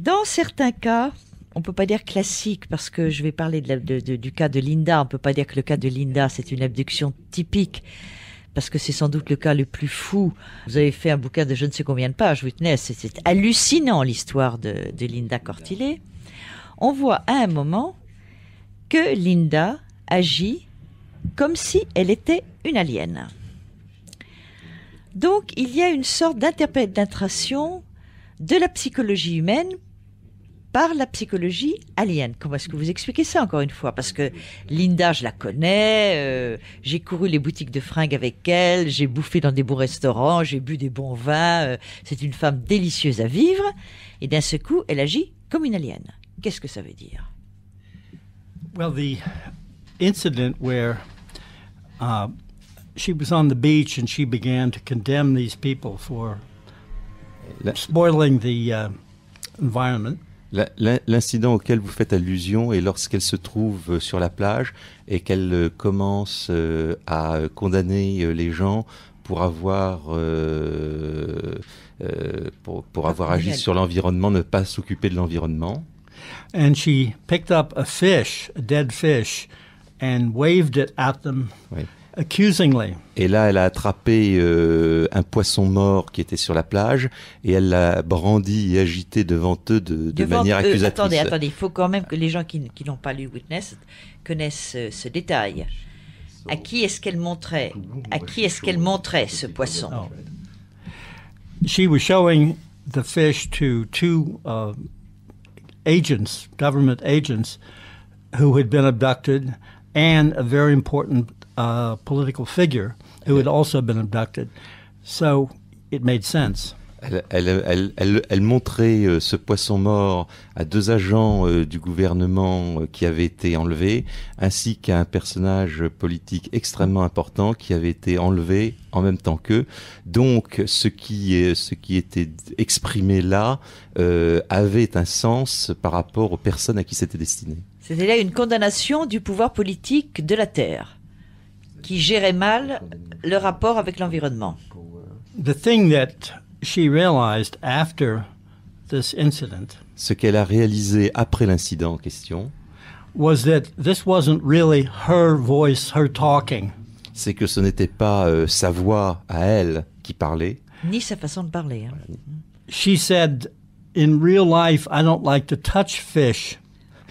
dans certains cas, on ne peut pas dire classique parce que je vais parler du cas de Linda. On ne peut pas dire que le cas de Linda c'est une abduction typique parce que c'est sans doute le cas le plus fou. Vous avez fait un bouquin de je ne sais combien de pages, Witness. C'est hallucinant l'histoire de, Linda Cortillet. On voit à un moment que Linda agit comme si elle était une alien. Donc il y a une sorte d'interprétation de la psychologie humaine par la psychologie alien. Comment est-ce que vous expliquez ça encore une fois Parce que Linda, je la connais, euh, j'ai couru les boutiques de fringues avec elle, j'ai bouffé dans des bons restaurants, j'ai bu des bons vins, euh, c'est une femme délicieuse à vivre, et d'un seul coup, elle agit comme une alien. Qu'est-ce que ça veut dire Well, the incident where uh, she was on the beach and she began to condemn these people for spoiling the uh, environment. L'incident auquel vous faites allusion est lorsqu'elle se trouve euh, sur la plage et qu'elle euh, commence euh, à condamner les gens pour avoir, pour, avoir ah, agi sur l'environnement, ne pas s'occuper de l'environnement. up dead accusingly. Et là, elle a attrapé euh, un poisson mort qui était sur la plage et elle l'a brandi et agité devant eux de, de manière euh, accusatrice. attendez, attendez, il faut quand même que les gens qui, qui n'ont pas lu Witness connaissent euh, ce, détail. À qui est-ce qu'elle montrait À qui est-ce qu'elle montrait ce poisson oh. She was showing the fish to two uh, agents, government agents, who had been abducted, and a very important elle, montrait euh, ce poisson mort à deux agents euh, du gouvernement euh, qui avaient été enlevés, ainsi qu'à un personnage politique extrêmement important qui avait été enlevé en même temps qu'eux. Donc ce qui, ce qui était exprimé là avait un sens par rapport aux personnes à qui c'était destiné. C'était là une condamnation du pouvoir politique de la Terre qui gérait mal le rapport avec l'environnement. Ce qu'elle a réalisé après l'incident en question, C'est que ce n'était pas euh, sa voix à elle qui parlait. Ni sa façon de parler. Hein. She said, in real life, I don't like to touch fish.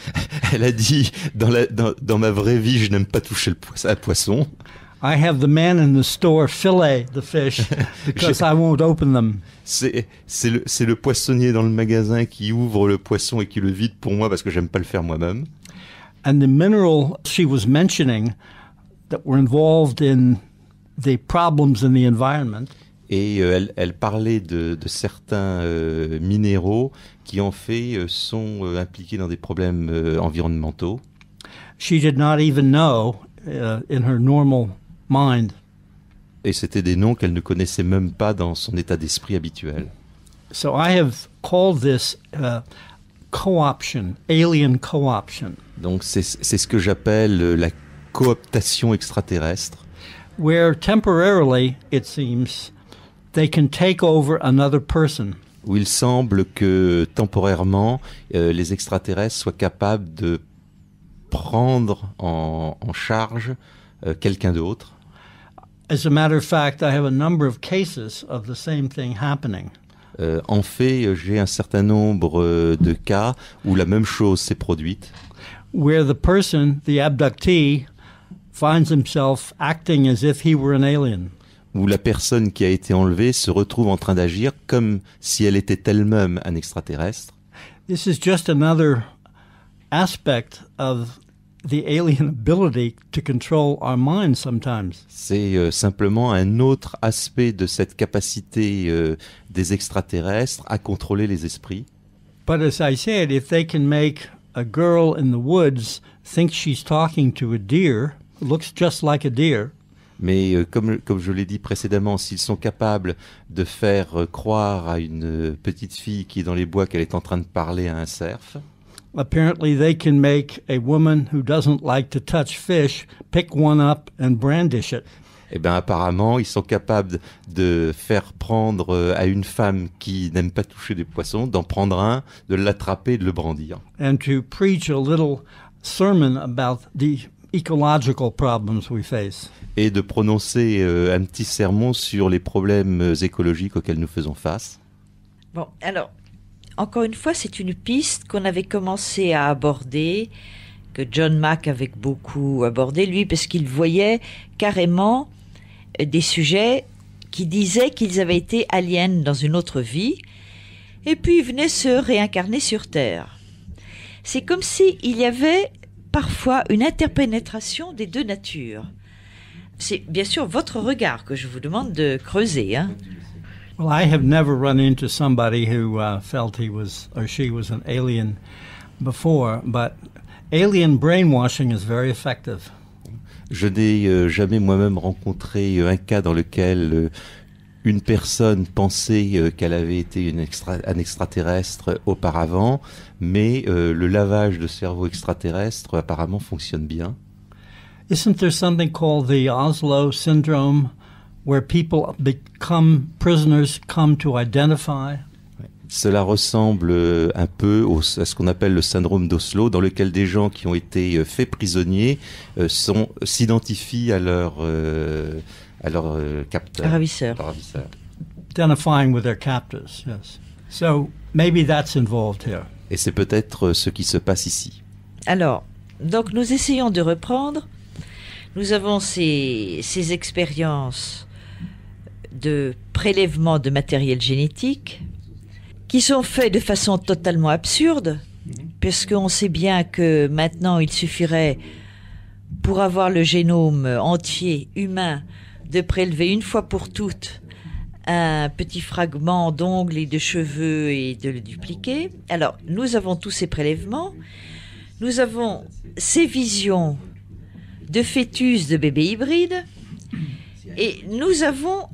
Elle a dit dans, la, dans, dans ma vraie vie, je n'aime pas toucher le poisson, I have the man in the store fillet the fish because I won't open them. C'est le c'est le poissonnier dans le magasin qui ouvre le poisson et qui le vide pour moi parce que j'aime pas le faire moi-même. And the mineral she was mentioning that were involved in the problems in the environment et euh, elle, parlait de, certains euh, minéraux qui en fait euh, sont impliqués dans des problèmes environnementaux. Et c'était des noms qu'elle ne connaissait même pas dans son état d'esprit habituel. Donc c'est ce que j'appelle la cooptation extraterrestre. Where temporarily it seems they can take over another person. Où il semble que temporairement euh, les extraterrestres soient capables de prendre en, en charge euh, quelqu'un d'autre. As a matter of fact, I have a number of cases of the same thing happening. Euh, en fait, j'ai un certain nombre euh, de cas où la même chose s'est produite. Where the person, the abductee, finds himself acting as if he were an alien où la personne qui a été enlevée se retrouve en train d'agir comme si elle était elle-même un extraterrestre. This is just another aspect of the alien ability to control our sometimes. C'est euh, simplement un autre aspect de cette capacité euh, des extraterrestres à contrôler les esprits. But as I said, if they can make a girl in the woods think she's talking to a deer, looks just like a deer. Mais euh, comme, je l'ai dit précédemment, s'ils sont capables de faire euh, croire à une euh, petite fille qui est dans les bois qu'elle est en train de parler à un cerf, apparently bien, eh apparemment, ils sont capables de faire prendre à une femme qui n'aime pas toucher des poissons, d'en prendre un, de l'attraper, de le brandir. And to preach a little sermon about the et de prononcer euh, un petit sermon sur les problèmes euh, écologiques auxquels nous faisons face. Bon, alors, encore une fois, c'est une piste qu'on avait commencé à aborder, que John Mack avait beaucoup abordé, lui, parce qu'il voyait carrément euh, des sujets qui disaient qu'ils avaient été aliens dans une autre vie, et puis ils venaient se réincarner sur Terre. C'est comme s'il y avait parfois une interpénétration des deux natures. C'est bien sûr votre regard que je vous demande de creuser. Hein. Well, I have never run into somebody who uh, felt he was or she was an alien before, but alien brainwashing is very effective. Je n'ai euh, jamais moi-même rencontré euh, un cas dans lequel euh, une personne pensait euh, qu'elle avait été un extraterrestre auparavant, mais euh, le lavage de cerveau extraterrestre apparemment fonctionne bien. Cela ressemble euh, un peu à ce qu'on appelle le syndrome d'Oslo, dans lequel des gens qui ont été faits prisonniers s'identifient à leur à leurs euh, capteurs. Ravisseurs. with their captors, yes. So maybe that's involved here. Et c'est peut-être euh, ce qui se passe ici. Alors, donc nous essayons de reprendre. Nous avons ces, ces expériences de prélèvement de matériel génétique qui sont faites de façon totalement absurde, puisqu'on sait bien que maintenant il suffirait, pour avoir le génome entier humain, de prélever une fois pour toutes un petit fragment d'ongles et de cheveux et de le dupliquer. Alors, nous avons tous ces prélèvements. Nous avons ces visions de fœtus de bébés hybrides. Et nous avons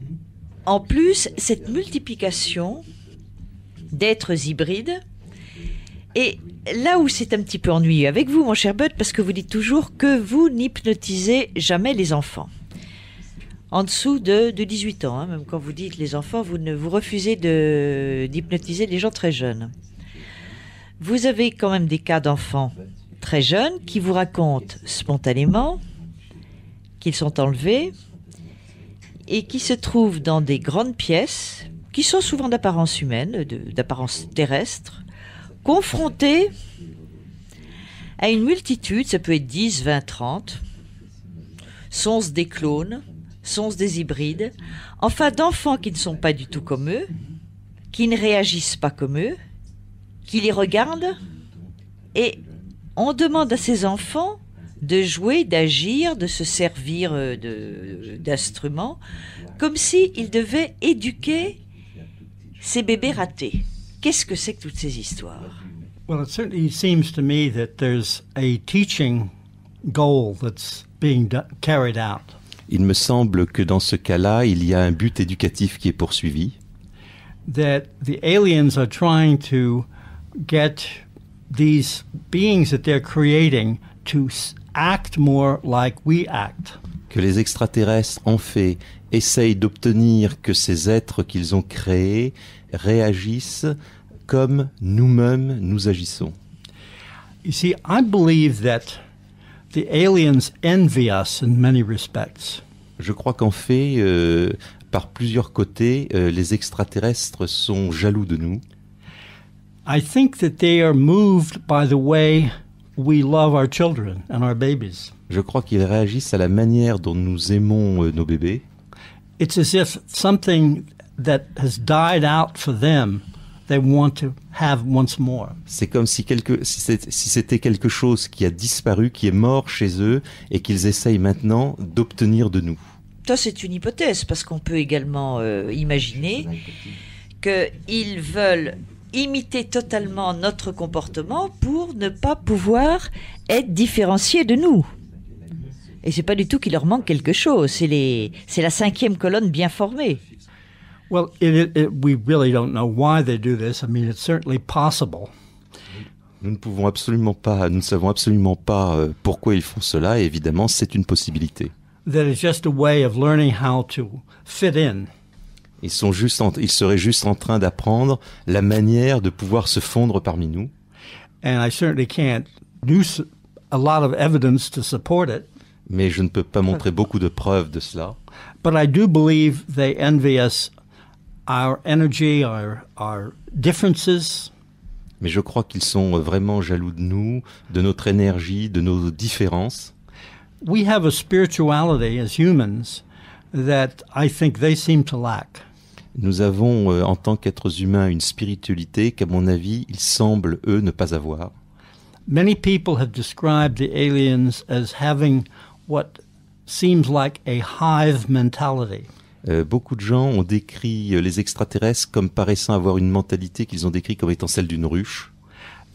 en plus cette multiplication d'êtres hybrides. Et là où c'est un petit peu ennuyeux avec vous, mon cher Bud, parce que vous dites toujours que vous n'hypnotisez jamais les enfants en dessous de, 18 ans. Hein. Même quand vous dites les enfants, vous, ne, vous refusez d'hypnotiser les gens très jeunes. Vous avez quand même des cas d'enfants très jeunes qui vous racontent spontanément qu'ils sont enlevés et qui se trouvent dans des grandes pièces qui sont souvent d'apparence humaine, d'apparence terrestre, confrontés à une multitude, ça peut être 10, 20, 30, sont des clones, sont des hybrides, enfin d'enfants qui ne sont pas du tout comme eux, qui ne réagissent pas comme eux, qui les regardent. Et on demande à ces enfants de jouer, d'agir, de se servir euh, d'instruments, comme s'ils devaient éduquer ces bébés ratés. Qu'est-ce que c'est que toutes ces histoires Well, it certainly seems to me that there's a teaching goal that's being carried out. Il me semble que dans ce cas-là, il y a un but éducatif qui est poursuivi. Que les extraterrestres en fait essayent d'obtenir que ces êtres qu'ils ont créés réagissent comme nous-mêmes nous agissons. You see, I believe that The aliens envy us in many respects. Je crois qu'en fait, euh, par plusieurs côtés, euh, les extraterrestres sont jaloux de nous. I think that they are moved by the way we love our children and our babies. Je crois qu'ils réagissent à la manière dont nous aimons euh, nos bébés. It's as if something that has died out for them want have C'est comme si c'était quelque chose qui a disparu, qui est mort chez eux et qu'ils essayent maintenant d'obtenir de nous. Ça, c'est une hypothèse parce qu'on peut également euh, imaginer qu'ils veulent imiter totalement notre comportement pour ne pas pouvoir être différenciés de nous. Et c'est pas du tout qu'il leur manque quelque chose. C'est les, c'est la cinquième colonne bien formée. Well, it, it, it, we really don't know why they do this. I mean, it's certainly possible. Nous ne pouvons absolument pas, nous ne savons absolument pas euh, pourquoi ils font cela. Et évidemment, c'est une possibilité. That is just a way of learning how to fit in. Ils sont juste, en, ils seraient juste en train d'apprendre la manière de pouvoir se fondre parmi nous. And I certainly can't do a lot of evidence to support it. Mais je ne peux pas montrer beaucoup de preuves de cela. But I do believe they envy us our energy, our, our differences. Mais je crois qu'ils sont vraiment jaloux de nous, de notre énergie, de nos différences. We have a spirituality as humans that I think they seem to lack. Nous avons euh, en tant qu'êtres humains une spiritualité qu'à mon avis, ils semblent eux ne pas avoir. Many people have described the aliens as having what seems like a hive mentality. Euh, beaucoup de gens ont décrit euh, les extraterrestres comme paraissant avoir une mentalité qu'ils ont décrit comme étant celle d'une ruche.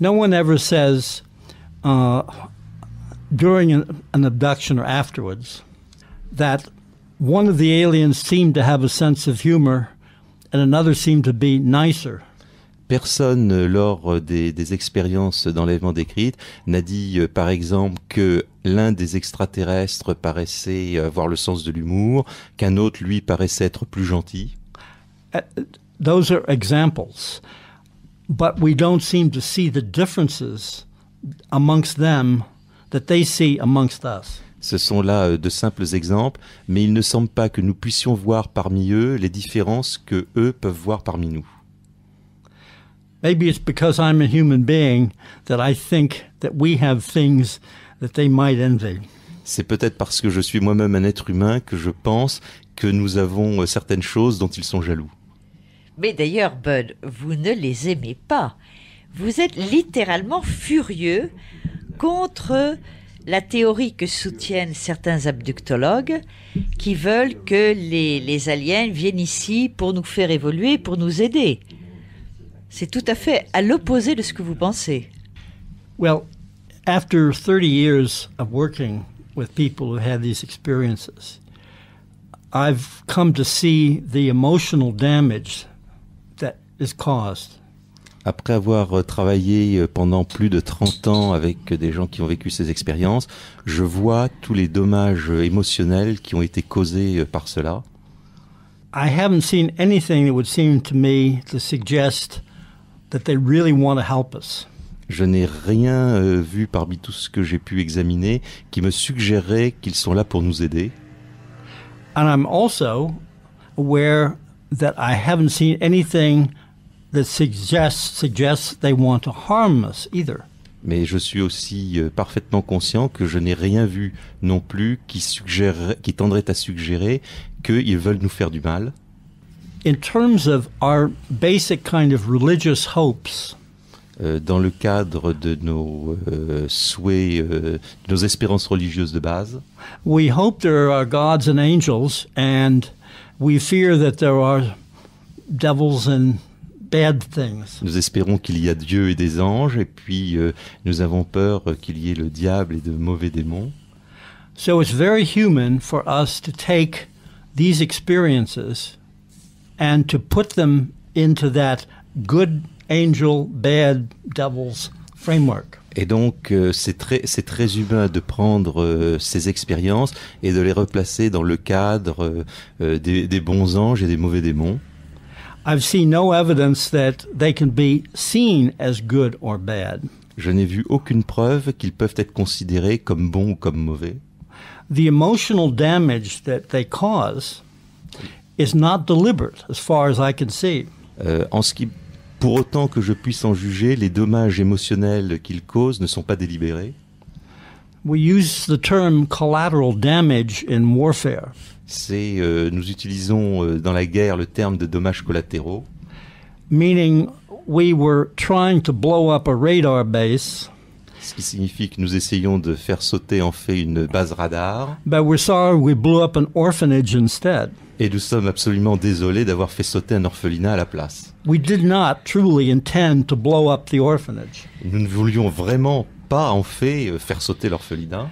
No one ever says uh, during an abduction or afterwards that one of the aliens seemed to have a sense of humor and another seemed to be nicer personne euh, lors euh, des, expériences d'enlèvement décrites n'a dit euh, par exemple que l'un des extraterrestres paraissait avoir le sens de l'humour, qu'un autre lui paraissait être plus gentil. Ce sont là de simples exemples, mais il ne semble pas que nous puissions voir parmi eux les différences que eux peuvent voir parmi nous. Maybe it's because I'm a human being that I think that we have things that they might envy. C'est peut-être parce que je suis moi-même un être humain que je pense que nous avons euh, certaines choses dont ils sont jaloux. Mais d'ailleurs, Bud, vous ne les aimez pas. Vous êtes littéralement furieux contre la théorie que soutiennent certains abductologues qui veulent que les, les aliens viennent ici pour nous faire évoluer, pour nous aider. C'est tout à fait à l'opposé de ce que vous pensez. Well, after 30 years of working with people who had these experiences, I've come to see the emotional damage that is caused. Après avoir euh, travaillé euh, pendant plus de 30 ans avec euh, des gens qui ont vécu ces expériences, je vois tous les dommages émotionnels qui ont été causés par cela. I haven't seen anything that would seem to me to suggest je n'ai rien euh, vu parmi tout ce que j'ai pu examiner qui me suggérerait qu'ils sont là pour nous aider. And Mais je suis aussi euh, parfaitement conscient que je n'ai rien vu non plus qui tendrait à suggérer qu'ils veulent nous faire du mal. in terms of our basic kind of religious hopes, euh, dans le cadre de nos euh, souhaits, euh, nos espérances religieuses de base. We hope there are gods and angels, and we fear that there are devils and bad things. Nous espérons qu'il y a Dieu et des anges, et puis euh, nous avons peur qu'il y ait le diable et de mauvais démons. So it's very human for us to take these experiences put them into that good angel, Et donc, euh, c'est très, très, humain de prendre euh, ces expériences et de les replacer dans le cadre euh, des, bons anges et des mauvais démons. Je n'ai vu aucune preuve qu'ils peuvent être considérés comme bons ou comme mauvais. The emotional damage that they cause is not deliberate, as far as I can see. Euh, en ce qui, pour autant que je puisse en juger, les dommages émotionnels qu'il cause ne sont pas délibérés. We use the term collateral damage in warfare. C'est, euh, nous utilisons euh, dans la guerre le terme de dommages collatéraux. Meaning, we were trying to blow up a radar base. Ce qui signifie que nous essayons de faire sauter en fait une base radar. But we're sorry we blew up an orphanage instead et nous sommes absolument désolés d'avoir fait sauter un orphelinat à la place. We did not truly intend to blow up the orphanage. Nous ne voulions vraiment pas en fait euh, faire sauter l'orphelinat.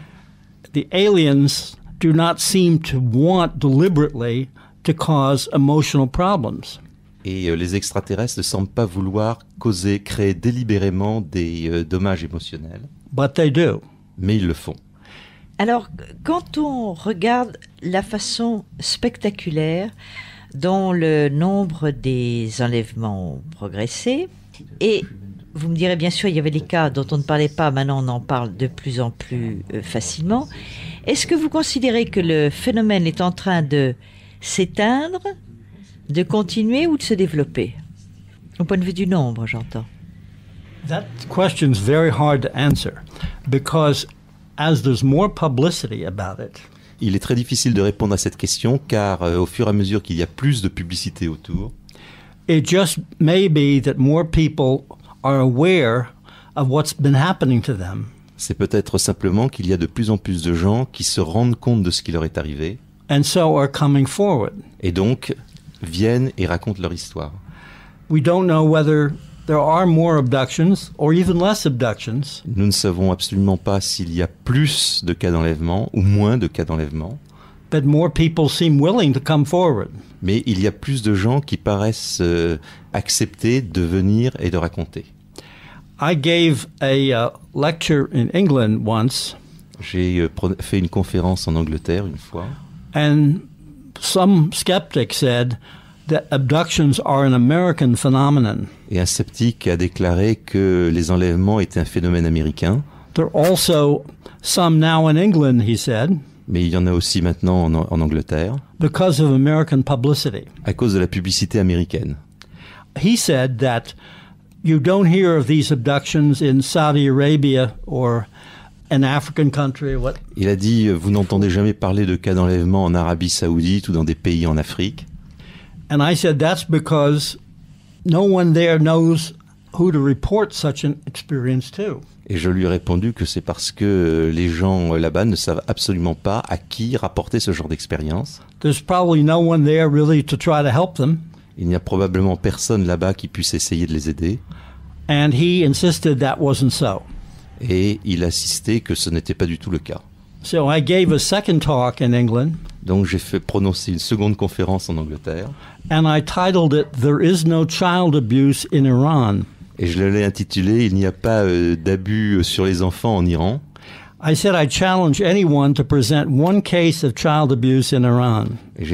The aliens do not seem to want deliberately to cause emotional problems. Et euh, les extraterrestres ne semblent pas vouloir causer, créer délibérément des euh, dommages émotionnels. But they do. Mais ils le font. Alors, quand on regarde la façon spectaculaire dont le nombre des enlèvements progressait Et vous me direz, bien sûr, il y avait des cas dont on ne parlait pas, maintenant on en parle de plus en plus euh, facilement. Est-ce que vous considérez que le phénomène est en train de s'éteindre, de continuer ou de se développer Au point de vue du nombre, j'entends. very hard to answer because as there's more publicity about it, il est très difficile de répondre à cette question car euh, au fur et à mesure qu'il y a plus de publicité autour. C'est peut-être simplement qu'il y a de plus en plus de gens qui se rendent compte de ce qui leur est arrivé. Et donc viennent et racontent leur histoire. We nous ne savons absolument pas s'il y a plus de cas d'enlèvement ou moins de cas d'enlèvement. Mais il y a plus de gens qui paraissent euh, accepter de venir et de raconter. J'ai fait une conférence en Angleterre une fois. And some skeptics said et un sceptique a déclaré que les enlèvements étaient un phénomène américain. There also some now in England, he said. Mais il y en a aussi maintenant en, Angleterre. of American publicity. À cause de la publicité américaine. He said that you don't hear of these abductions in Saudi Arabia or African country. Il a dit, euh, vous n'entendez jamais parler de cas d'enlèvement en Arabie Saoudite ou dans des pays en Afrique. Et je lui ai répondu que c'est parce que euh, les gens euh, là-bas ne savent absolument pas à qui rapporter ce genre d'expérience. no really Il n'y a probablement personne là-bas qui puisse essayer de les aider. And he insisted that wasn't so. Et il insisté que ce n'était pas du tout le cas. So I gave a second talk in England. Donc j'ai fait prononcer une seconde conférence en Angleterre. Et je l'ai intitulé Il n'y a pas euh, d'abus euh, sur les enfants en Iran. J'ai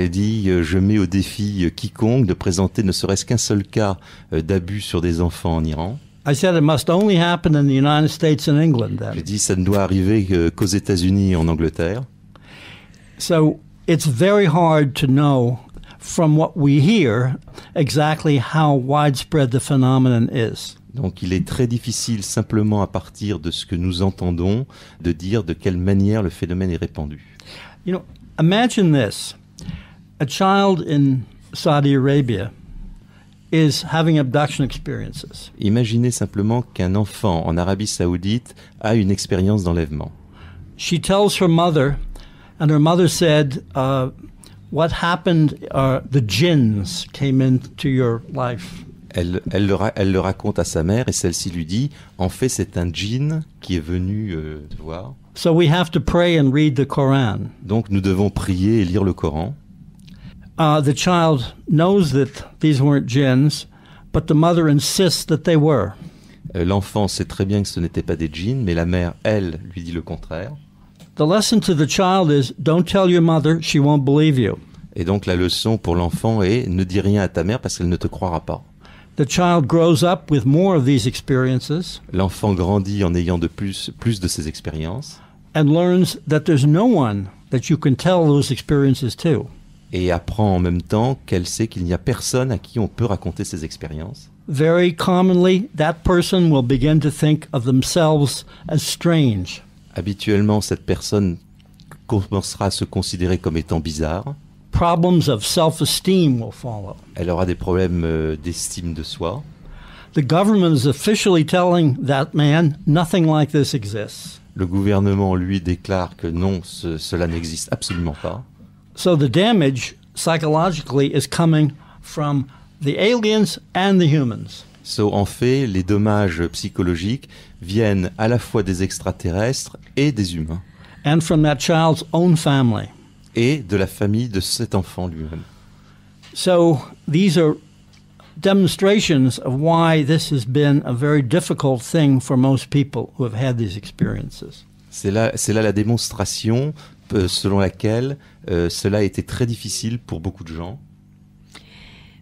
dit euh, je mets au défi quiconque de présenter ne serait-ce qu'un seul cas d'abus sur des enfants en Iran. J'ai dit ça ne doit arriver qu'aux États-Unis et en Angleterre. It's very hard to know from what we hear exactly how widespread the phenomenon is. Donc il est très difficile simplement à partir de ce que nous entendons de dire de quelle manière le phénomène est répandu. You know, imagine this. A child in Saudi Arabia is having abduction experiences. Imaginez simplement qu'un enfant en Arabie Saoudite a une expérience d'enlèvement. She tells her mother And her mother said, uh, What happened? Uh, the jinns came into your life. Elle, elle, le, elle, le, raconte à sa mère et celle-ci lui dit En fait, c'est un djinn qui est venu euh, te voir. So we have to pray and read the Quran. Donc nous devons prier et lire le Coran. Uh, the child knows that these weren't jinns, but the mother insists that they were. Euh, l'enfant sait très bien que ce n'était pas des djinns, mais la mère, elle, lui dit le contraire. The lesson to the child is don't tell your mother, she won't believe you. Et donc la leçon pour l'enfant est ne dis rien à ta mère parce qu'elle ne te croira pas. The child grows up with more of these experiences. L'enfant grandit en ayant de plus plus de ces expériences. And learns that there's no one that you can tell those experiences to. Et apprend en même temps qu'elle sait qu'il n'y a personne à qui on peut raconter ses expériences. Very commonly, that person will begin to think of themselves as strange. Habituellement, cette personne commencera à se considérer comme étant bizarre. Elle aura des problèmes euh, d'estime de soi. Le gouvernement lui déclare que non, cela n'existe absolument pas. So the damage psychologically is coming from the aliens and the humans. So, en fait, les dommages psychologiques viennent à la fois des extraterrestres et des humains. Et de la famille de cet enfant lui-même. C'est là, là la démonstration euh, selon laquelle euh, cela a été très difficile pour beaucoup de gens.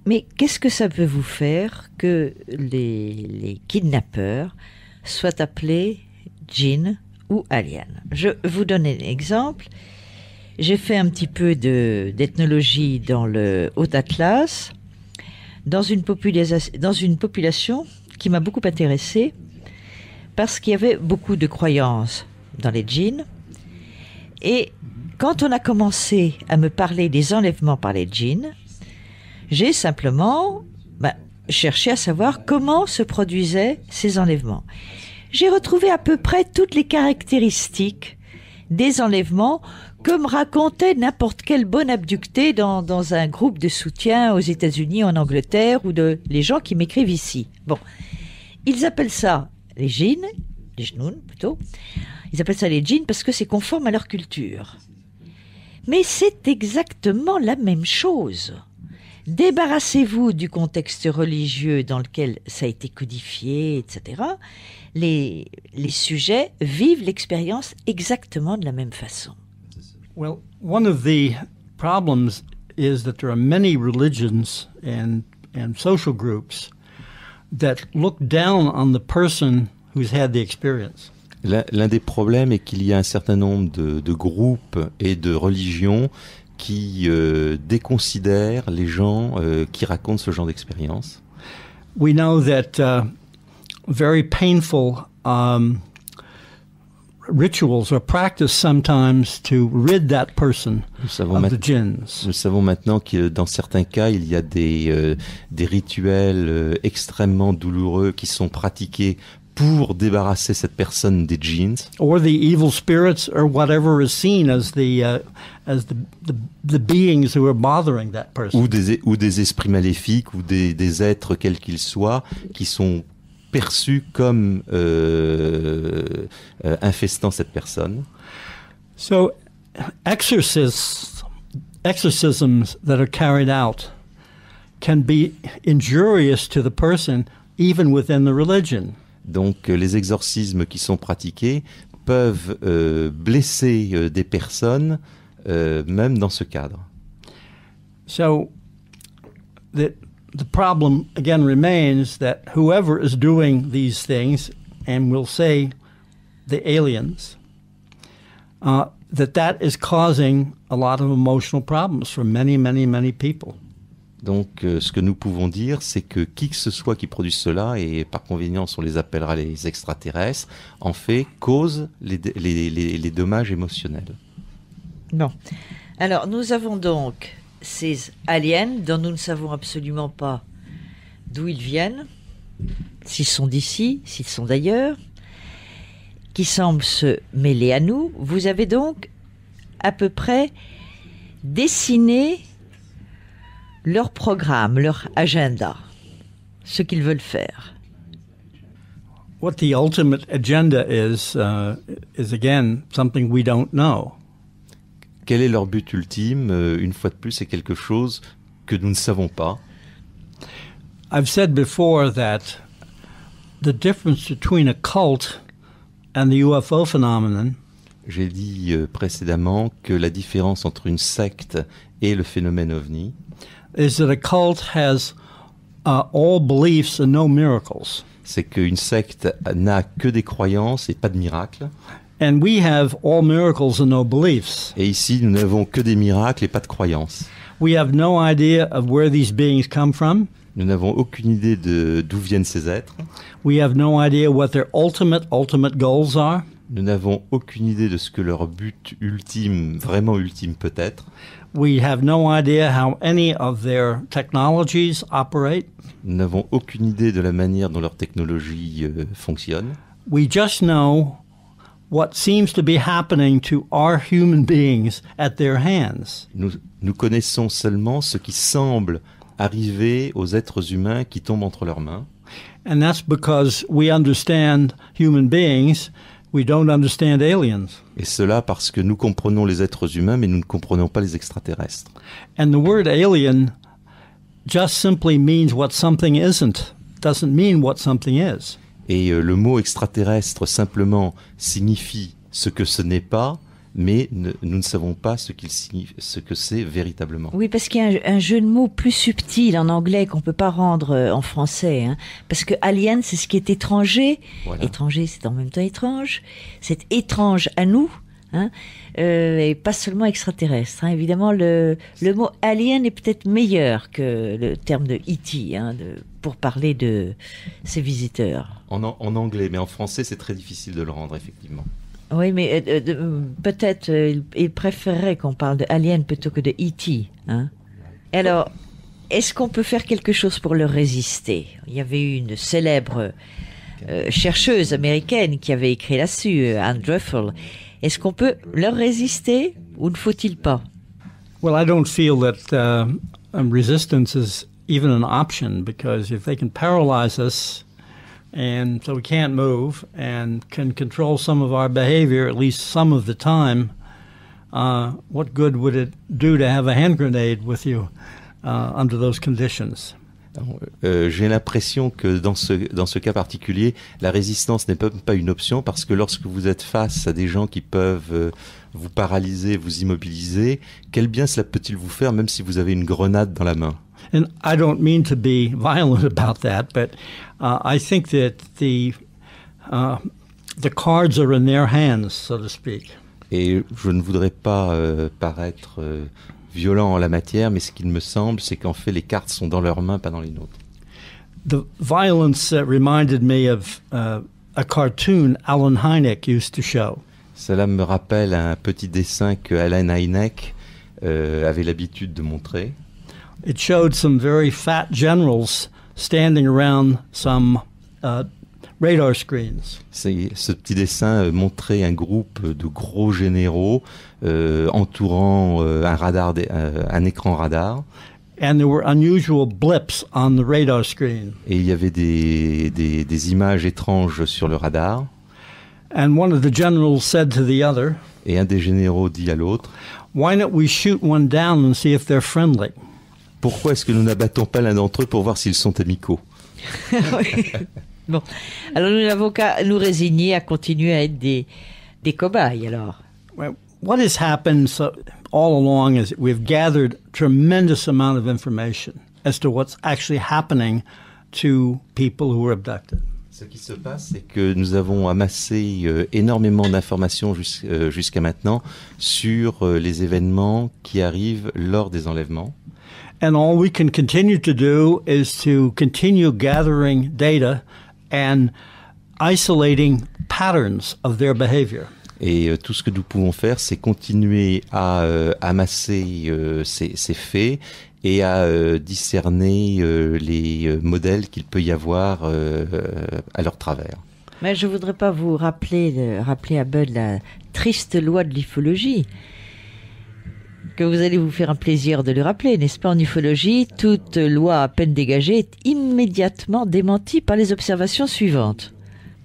Mais qu'est-ce que ça peut vous faire que les, kidnappeurs soient appelés djinns » ou aliens » Je vous donne un exemple. J'ai fait un petit peu d'ethnologie dans le Haut Atlas, dans une, dans une population qui m'a beaucoup intéressée, parce qu'il y avait beaucoup de croyances dans les djinns. Et quand on a commencé à me parler des enlèvements par les djinns, j'ai simplement bah, cherché à savoir comment se produisaient ces enlèvements. J'ai retrouvé à peu près toutes les caractéristiques des enlèvements que me racontait n'importe quel bon abducté dans, un groupe de soutien aux États-Unis, en Angleterre ou de les gens qui m'écrivent ici. Bon, ils appellent ça les jeans, les genoux plutôt. Ils appellent ça les jeans parce que c'est conforme à leur culture. Mais c'est exactement la même chose. Débarrassez-vous du contexte religieux dans lequel ça a été codifié, etc. Les, les sujets vivent l'expérience exactement de la même façon. Well, one of the problems is that there are many religions and, social groups that look down on the person who's had the experience. L'un des problèmes est qu'il y a un certain nombre de, de groupes et de religions qui euh, déconsidèrent les gens euh, qui racontent ce genre d'expérience. Uh, um, nous savons maintenant que dans certains cas, il y a des, euh, des rituels extrêmement douloureux qui sont pratiqués pour débarrasser cette personne des jeans. Or the evil spirits or whatever is seen as the uh, ou des, esprits maléfiques, ou des, êtres quels qu'ils soient, qui sont perçus comme euh, euh, infestant cette personne. So, exorcisms that are carried out can be injurious to the person even within the religion. Donc euh, les exorcismes qui sont pratiqués peuvent blesser des personnes euh, même dans ce cadre. So, the, the problem again remains that whoever is doing these things, and we'll say the aliens, uh, that that is causing a lot of emotional problems for many, many, many people. Donc, euh, ce que nous pouvons dire, c'est que qui que ce soit qui produit cela, et par convenience, on les appellera les extraterrestres, en fait, cause les, les, les, les dommages émotionnels. Non. Alors, nous avons donc ces aliens dont nous ne savons absolument pas d'où ils viennent, s'ils sont d'ici, s'ils sont d'ailleurs, qui semblent se mêler à nous. Vous avez donc à peu près dessiné leur programme, leur agenda, ce qu'ils veulent faire. What the ultimate agenda is uh, is again something we don't know. Quel est leur but ultime euh, Une fois de plus, c'est quelque chose que nous ne savons pas. I've said before that the difference between a cult and the UFO phenomenon j'ai dit euh, précédemment que la différence entre une secte et le phénomène ovni C'est qu'une secte n'a que des croyances et pas de miracles. Et ici, nous n'avons que des miracles et pas de croyances. We have no idea of where these beings come from. Nous n'avons aucune idée de d'où viennent ces êtres. We have no idea what their ultimate ultimate goals are. Nous n'avons aucune idée de ce que leur but ultime, vraiment ultime peut-être. We have no idea how any of their technologies operate. Nous n'avons aucune idée de la manière dont leur technologie euh, fonctionne. We just know what seems to be happening to our human beings at their hands. Nous, nous connaissons seulement ce qui semble arriver aux êtres humains qui tombent entre leurs mains. And that's because we understand human beings, we don't understand aliens. Et cela parce que nous comprenons les êtres humains mais nous ne comprenons pas les extraterrestres. And the word alien just simply means what something isn't, doesn't mean what something is. Et euh, le mot extraterrestre simplement signifie ce que ce n'est pas, mais nous ne savons pas ce, qu'il signifie, ce que c'est véritablement. Oui, parce qu'il y a un, jeu de mots plus subtil en anglais qu'on ne peut pas rendre euh, en français. Hein. parce que alien, c'est ce qui est étranger. Étranger, c'est en même temps étrange. C'est étrange à nous. Hein. Euh, et pas seulement extraterrestre. Hein. Évidemment, le, le, mot alien est peut-être meilleur que le terme de E.T. Hein, pour parler de ces visiteurs. En, anglais, mais en français, c'est très difficile de le rendre, effectivement. Oui, mais euh, euh, peut-être euh, il, qu'on parle de alien plutôt que de e E.T. Alors, est-ce qu'on peut faire quelque chose pour leur résister Il y avait une célèbre chercheuse américaine qui avait écrit là-dessus, Anne Druffel Est-ce qu'on peut leur résister ou ne faut-il pas Well, I don't feel that uh, um, resistance is even an option because if they can paralyze us and so we can't move and can control some of our behavior at least some of the time, uh, what good would it do to have a hand grenade with you uh, under those conditions? Euh, j'ai l'impression que dans ce, dans ce cas particulier, la résistance n'est pas une option parce que lorsque vous êtes face à des gens qui peuvent euh, vous paralyser, vous immobiliser, quel bien cela peut-il vous faire même si vous avez une grenade dans la main Et je ne voudrais pas euh, paraître violent en la matière, mais ce qu'il me semble, c'est qu'en fait, les cartes sont dans leurs mains, pas dans les nôtres. The violence reminded me of uh, a cartoon Alan Hynek used to show. Cela me rappelle un petit dessin que Alan Hynek euh, avait l'habitude de montrer. It showed some very fat generals standing around some uh, Radar Ce petit dessin euh, montrait un groupe de gros généraux euh, entourant euh, un, radar un écran radar. Et il y avait des, des, images étranges sur le radar. Et un des généraux dit à l'autre, Pourquoi est-ce que nous n'abattons pas l'un d'entre eux pour voir s'ils sont amicaux? Bon, alors nous n'avons qu'à nous résigner à continuer à être des, des cobayes alors. what has happened so, all along is we've gathered tremendous amount of information as to what's actually happening to people who are abducted. Ce qui se passe, c'est que nous avons amassé euh, énormément d'informations euh, jusqu'à euh, maintenant sur euh, les événements qui arrivent lors des enlèvements. And all we can continue to do is to continue gathering data isolating patterns of Et euh, tout ce que nous pouvons faire, c'est continuer à euh, amasser euh, ces, faits et à discerner les modèles qu'il peut y avoir à leur travers. Mais je ne voudrais pas vous rappeler, rappeler à Bud la triste loi de l'ifologie que vous allez vous faire un plaisir de le rappeler, n'est-ce pas En ufologie, toute loi à peine dégagée est immédiatement démentie par les observations suivantes.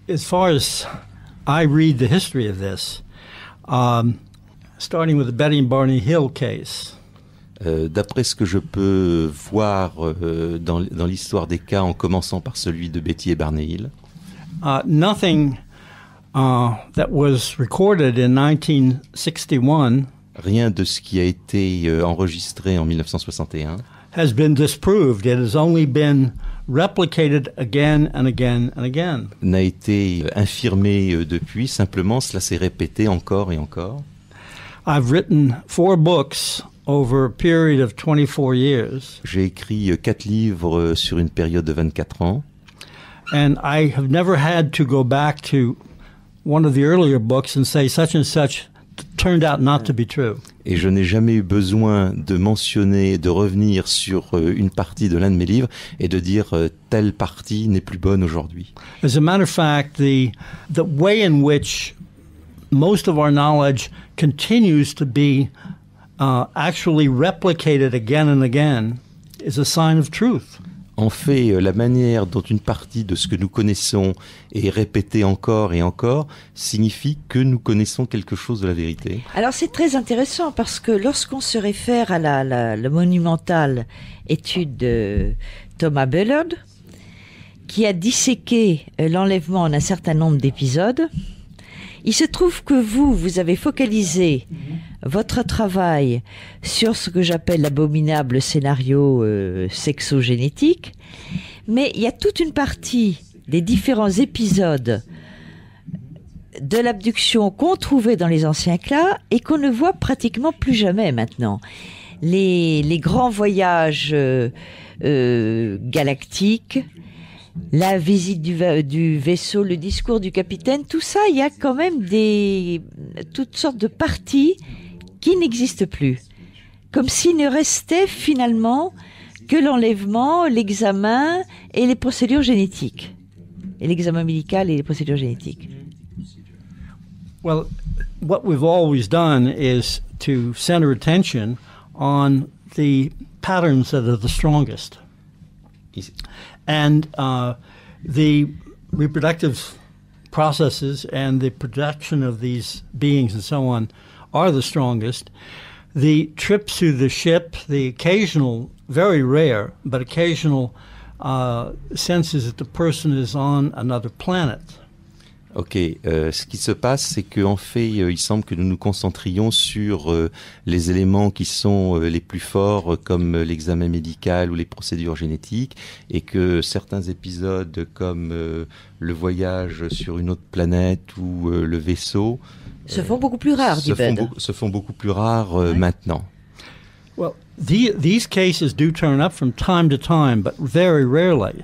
D'après ce que je peux voir euh, dans, l'histoire des cas, en commençant par celui de Betty et Barney Hill, uh, nothing uh, that was recorded in 1961 rien de ce qui a été euh, enregistré en 1961 N'a été euh, infirmé euh, depuis, simplement cela s'est répété encore et encore. J'ai écrit quatre livres sur une période de 24 ans. et je n'ai jamais had to go back to one of the et dire and et such turned out not to be true. Et je n'ai jamais eu besoin de mentionner, de revenir sur euh, une partie de l'un de mes livres et de dire euh, telle partie n'est plus bonne aujourd'hui. As a matter of fact, the the way in which most of our knowledge continues to be uh, actually replicated again and again is a sign of truth. en fait euh, la manière dont une partie de ce que nous connaissons est répétée encore et encore signifie que nous connaissons quelque chose de la vérité. Alors c'est très intéressant parce que lorsqu'on se réfère à la, monumentale étude de Thomas Bellard, qui a disséqué euh, l'enlèvement en un certain nombre d'épisodes, il se trouve que vous, vous avez focalisé votre travail sur ce que j'appelle l'abominable scénario euh, sexogénétique, mais il y a toute une partie des différents épisodes de l'abduction qu'on trouvait dans les anciens cas et qu'on ne voit pratiquement plus jamais maintenant. Les, grands voyages euh, euh, galactiques, la visite du, vaisseau, le discours du capitaine, tout ça, il y a quand même des toutes sortes de parties qui n'existe plus. Comme s'il ne restait finalement que l'enlèvement, l'examen et les procédures génétiques. Et l'examen médical et les procédures génétiques. Well, what we've always done is to center attention on the patterns that are the strongest. And uh, the reproductive processes and the production of these beings and so on the strongest. The ship, the occasional, very rare, but occasional uh, that the person is on another planet. Ok, euh, ce qui se passe, c'est qu'en fait, euh, il semble que nous nous concentrions sur euh, les éléments qui sont les plus forts, comme l'examen médical ou les procédures génétiques, et que certains épisodes, comme le voyage sur une autre planète ou le vaisseau, se font beaucoup plus rares, se ben. font, se font beaucoup plus rares euh, maintenant. Well, the, these cases do turn up from time to time, but very rarely.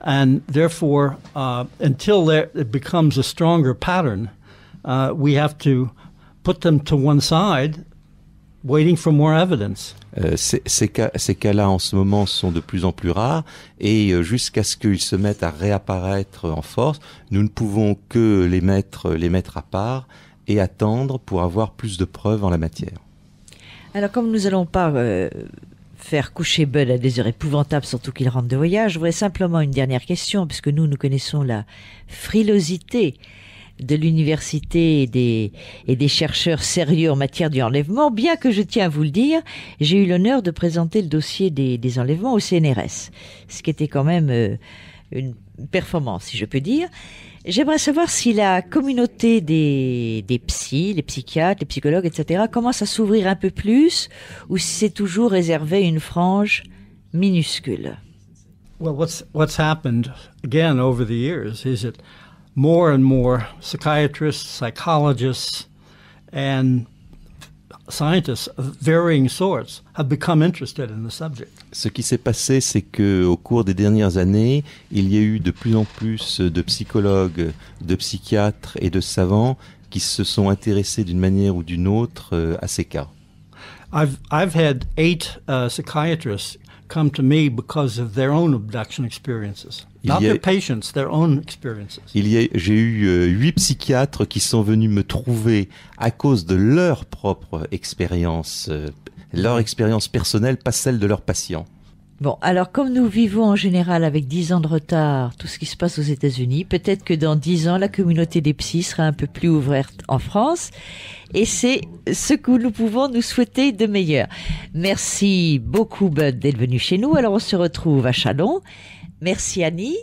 And therefore, uh, until there, it becomes a stronger pattern, uh, we have to put them to one side, waiting for more evidence. Euh, ces, ces cas-là cas en ce moment sont de plus en plus rares et euh, jusqu'à ce qu'ils se mettent à réapparaître en force, nous ne pouvons que les mettre, les mettre à part et attendre pour avoir plus de preuves en la matière. Alors comme nous n'allons pas euh, faire coucher Bud à des heures épouvantables, surtout qu'il rentre de voyage, je voudrais simplement une dernière question, puisque nous, nous connaissons la frilosité de l'université et des, chercheurs sérieux en matière du enlèvement, bien que je tiens à vous le dire, j'ai eu l'honneur de présenter le dossier des, enlèvements au CNRS, ce qui était quand même euh, une performance, si je peux dire. J'aimerais savoir si la communauté des, des psys, les psychiatres, les psychologues, etc., commence à s'ouvrir un peu plus ou si c'est toujours réservé à une frange minuscule. more more and scientists of varying sorts have become interested in the subject. Ce qui s'est passé, c'est que au cours des dernières années, il y a eu de plus en plus de psychologues, de psychiatres et de savants qui se sont intéressés d'une manière ou d'une autre euh, à ces cas. I've uh, come to me because of their own abduction experiences. Not their patients, their own experiences. Il y a, j'ai eu euh, huit psychiatres qui sont venus me trouver à cause de leur propre expérience, euh, leur expérience personnelle, pas celle de leurs patients. Bon, alors comme nous vivons en général avec dix ans de retard tout ce qui se passe aux États-Unis, peut-être que dans dix ans, la communauté des psys sera un peu plus ouverte en France. Et c'est ce que nous pouvons nous souhaiter de meilleur. Merci beaucoup, Bud, d'être venu chez nous. Alors on se retrouve à Chalon. Merci, Annie.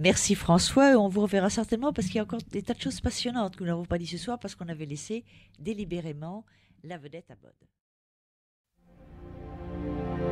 Merci François, on vous reverra certainement parce qu'il y a encore des tas de choses passionnantes que nous n'avons pas dit ce soir parce qu'on avait laissé délibérément la vedette à Bud.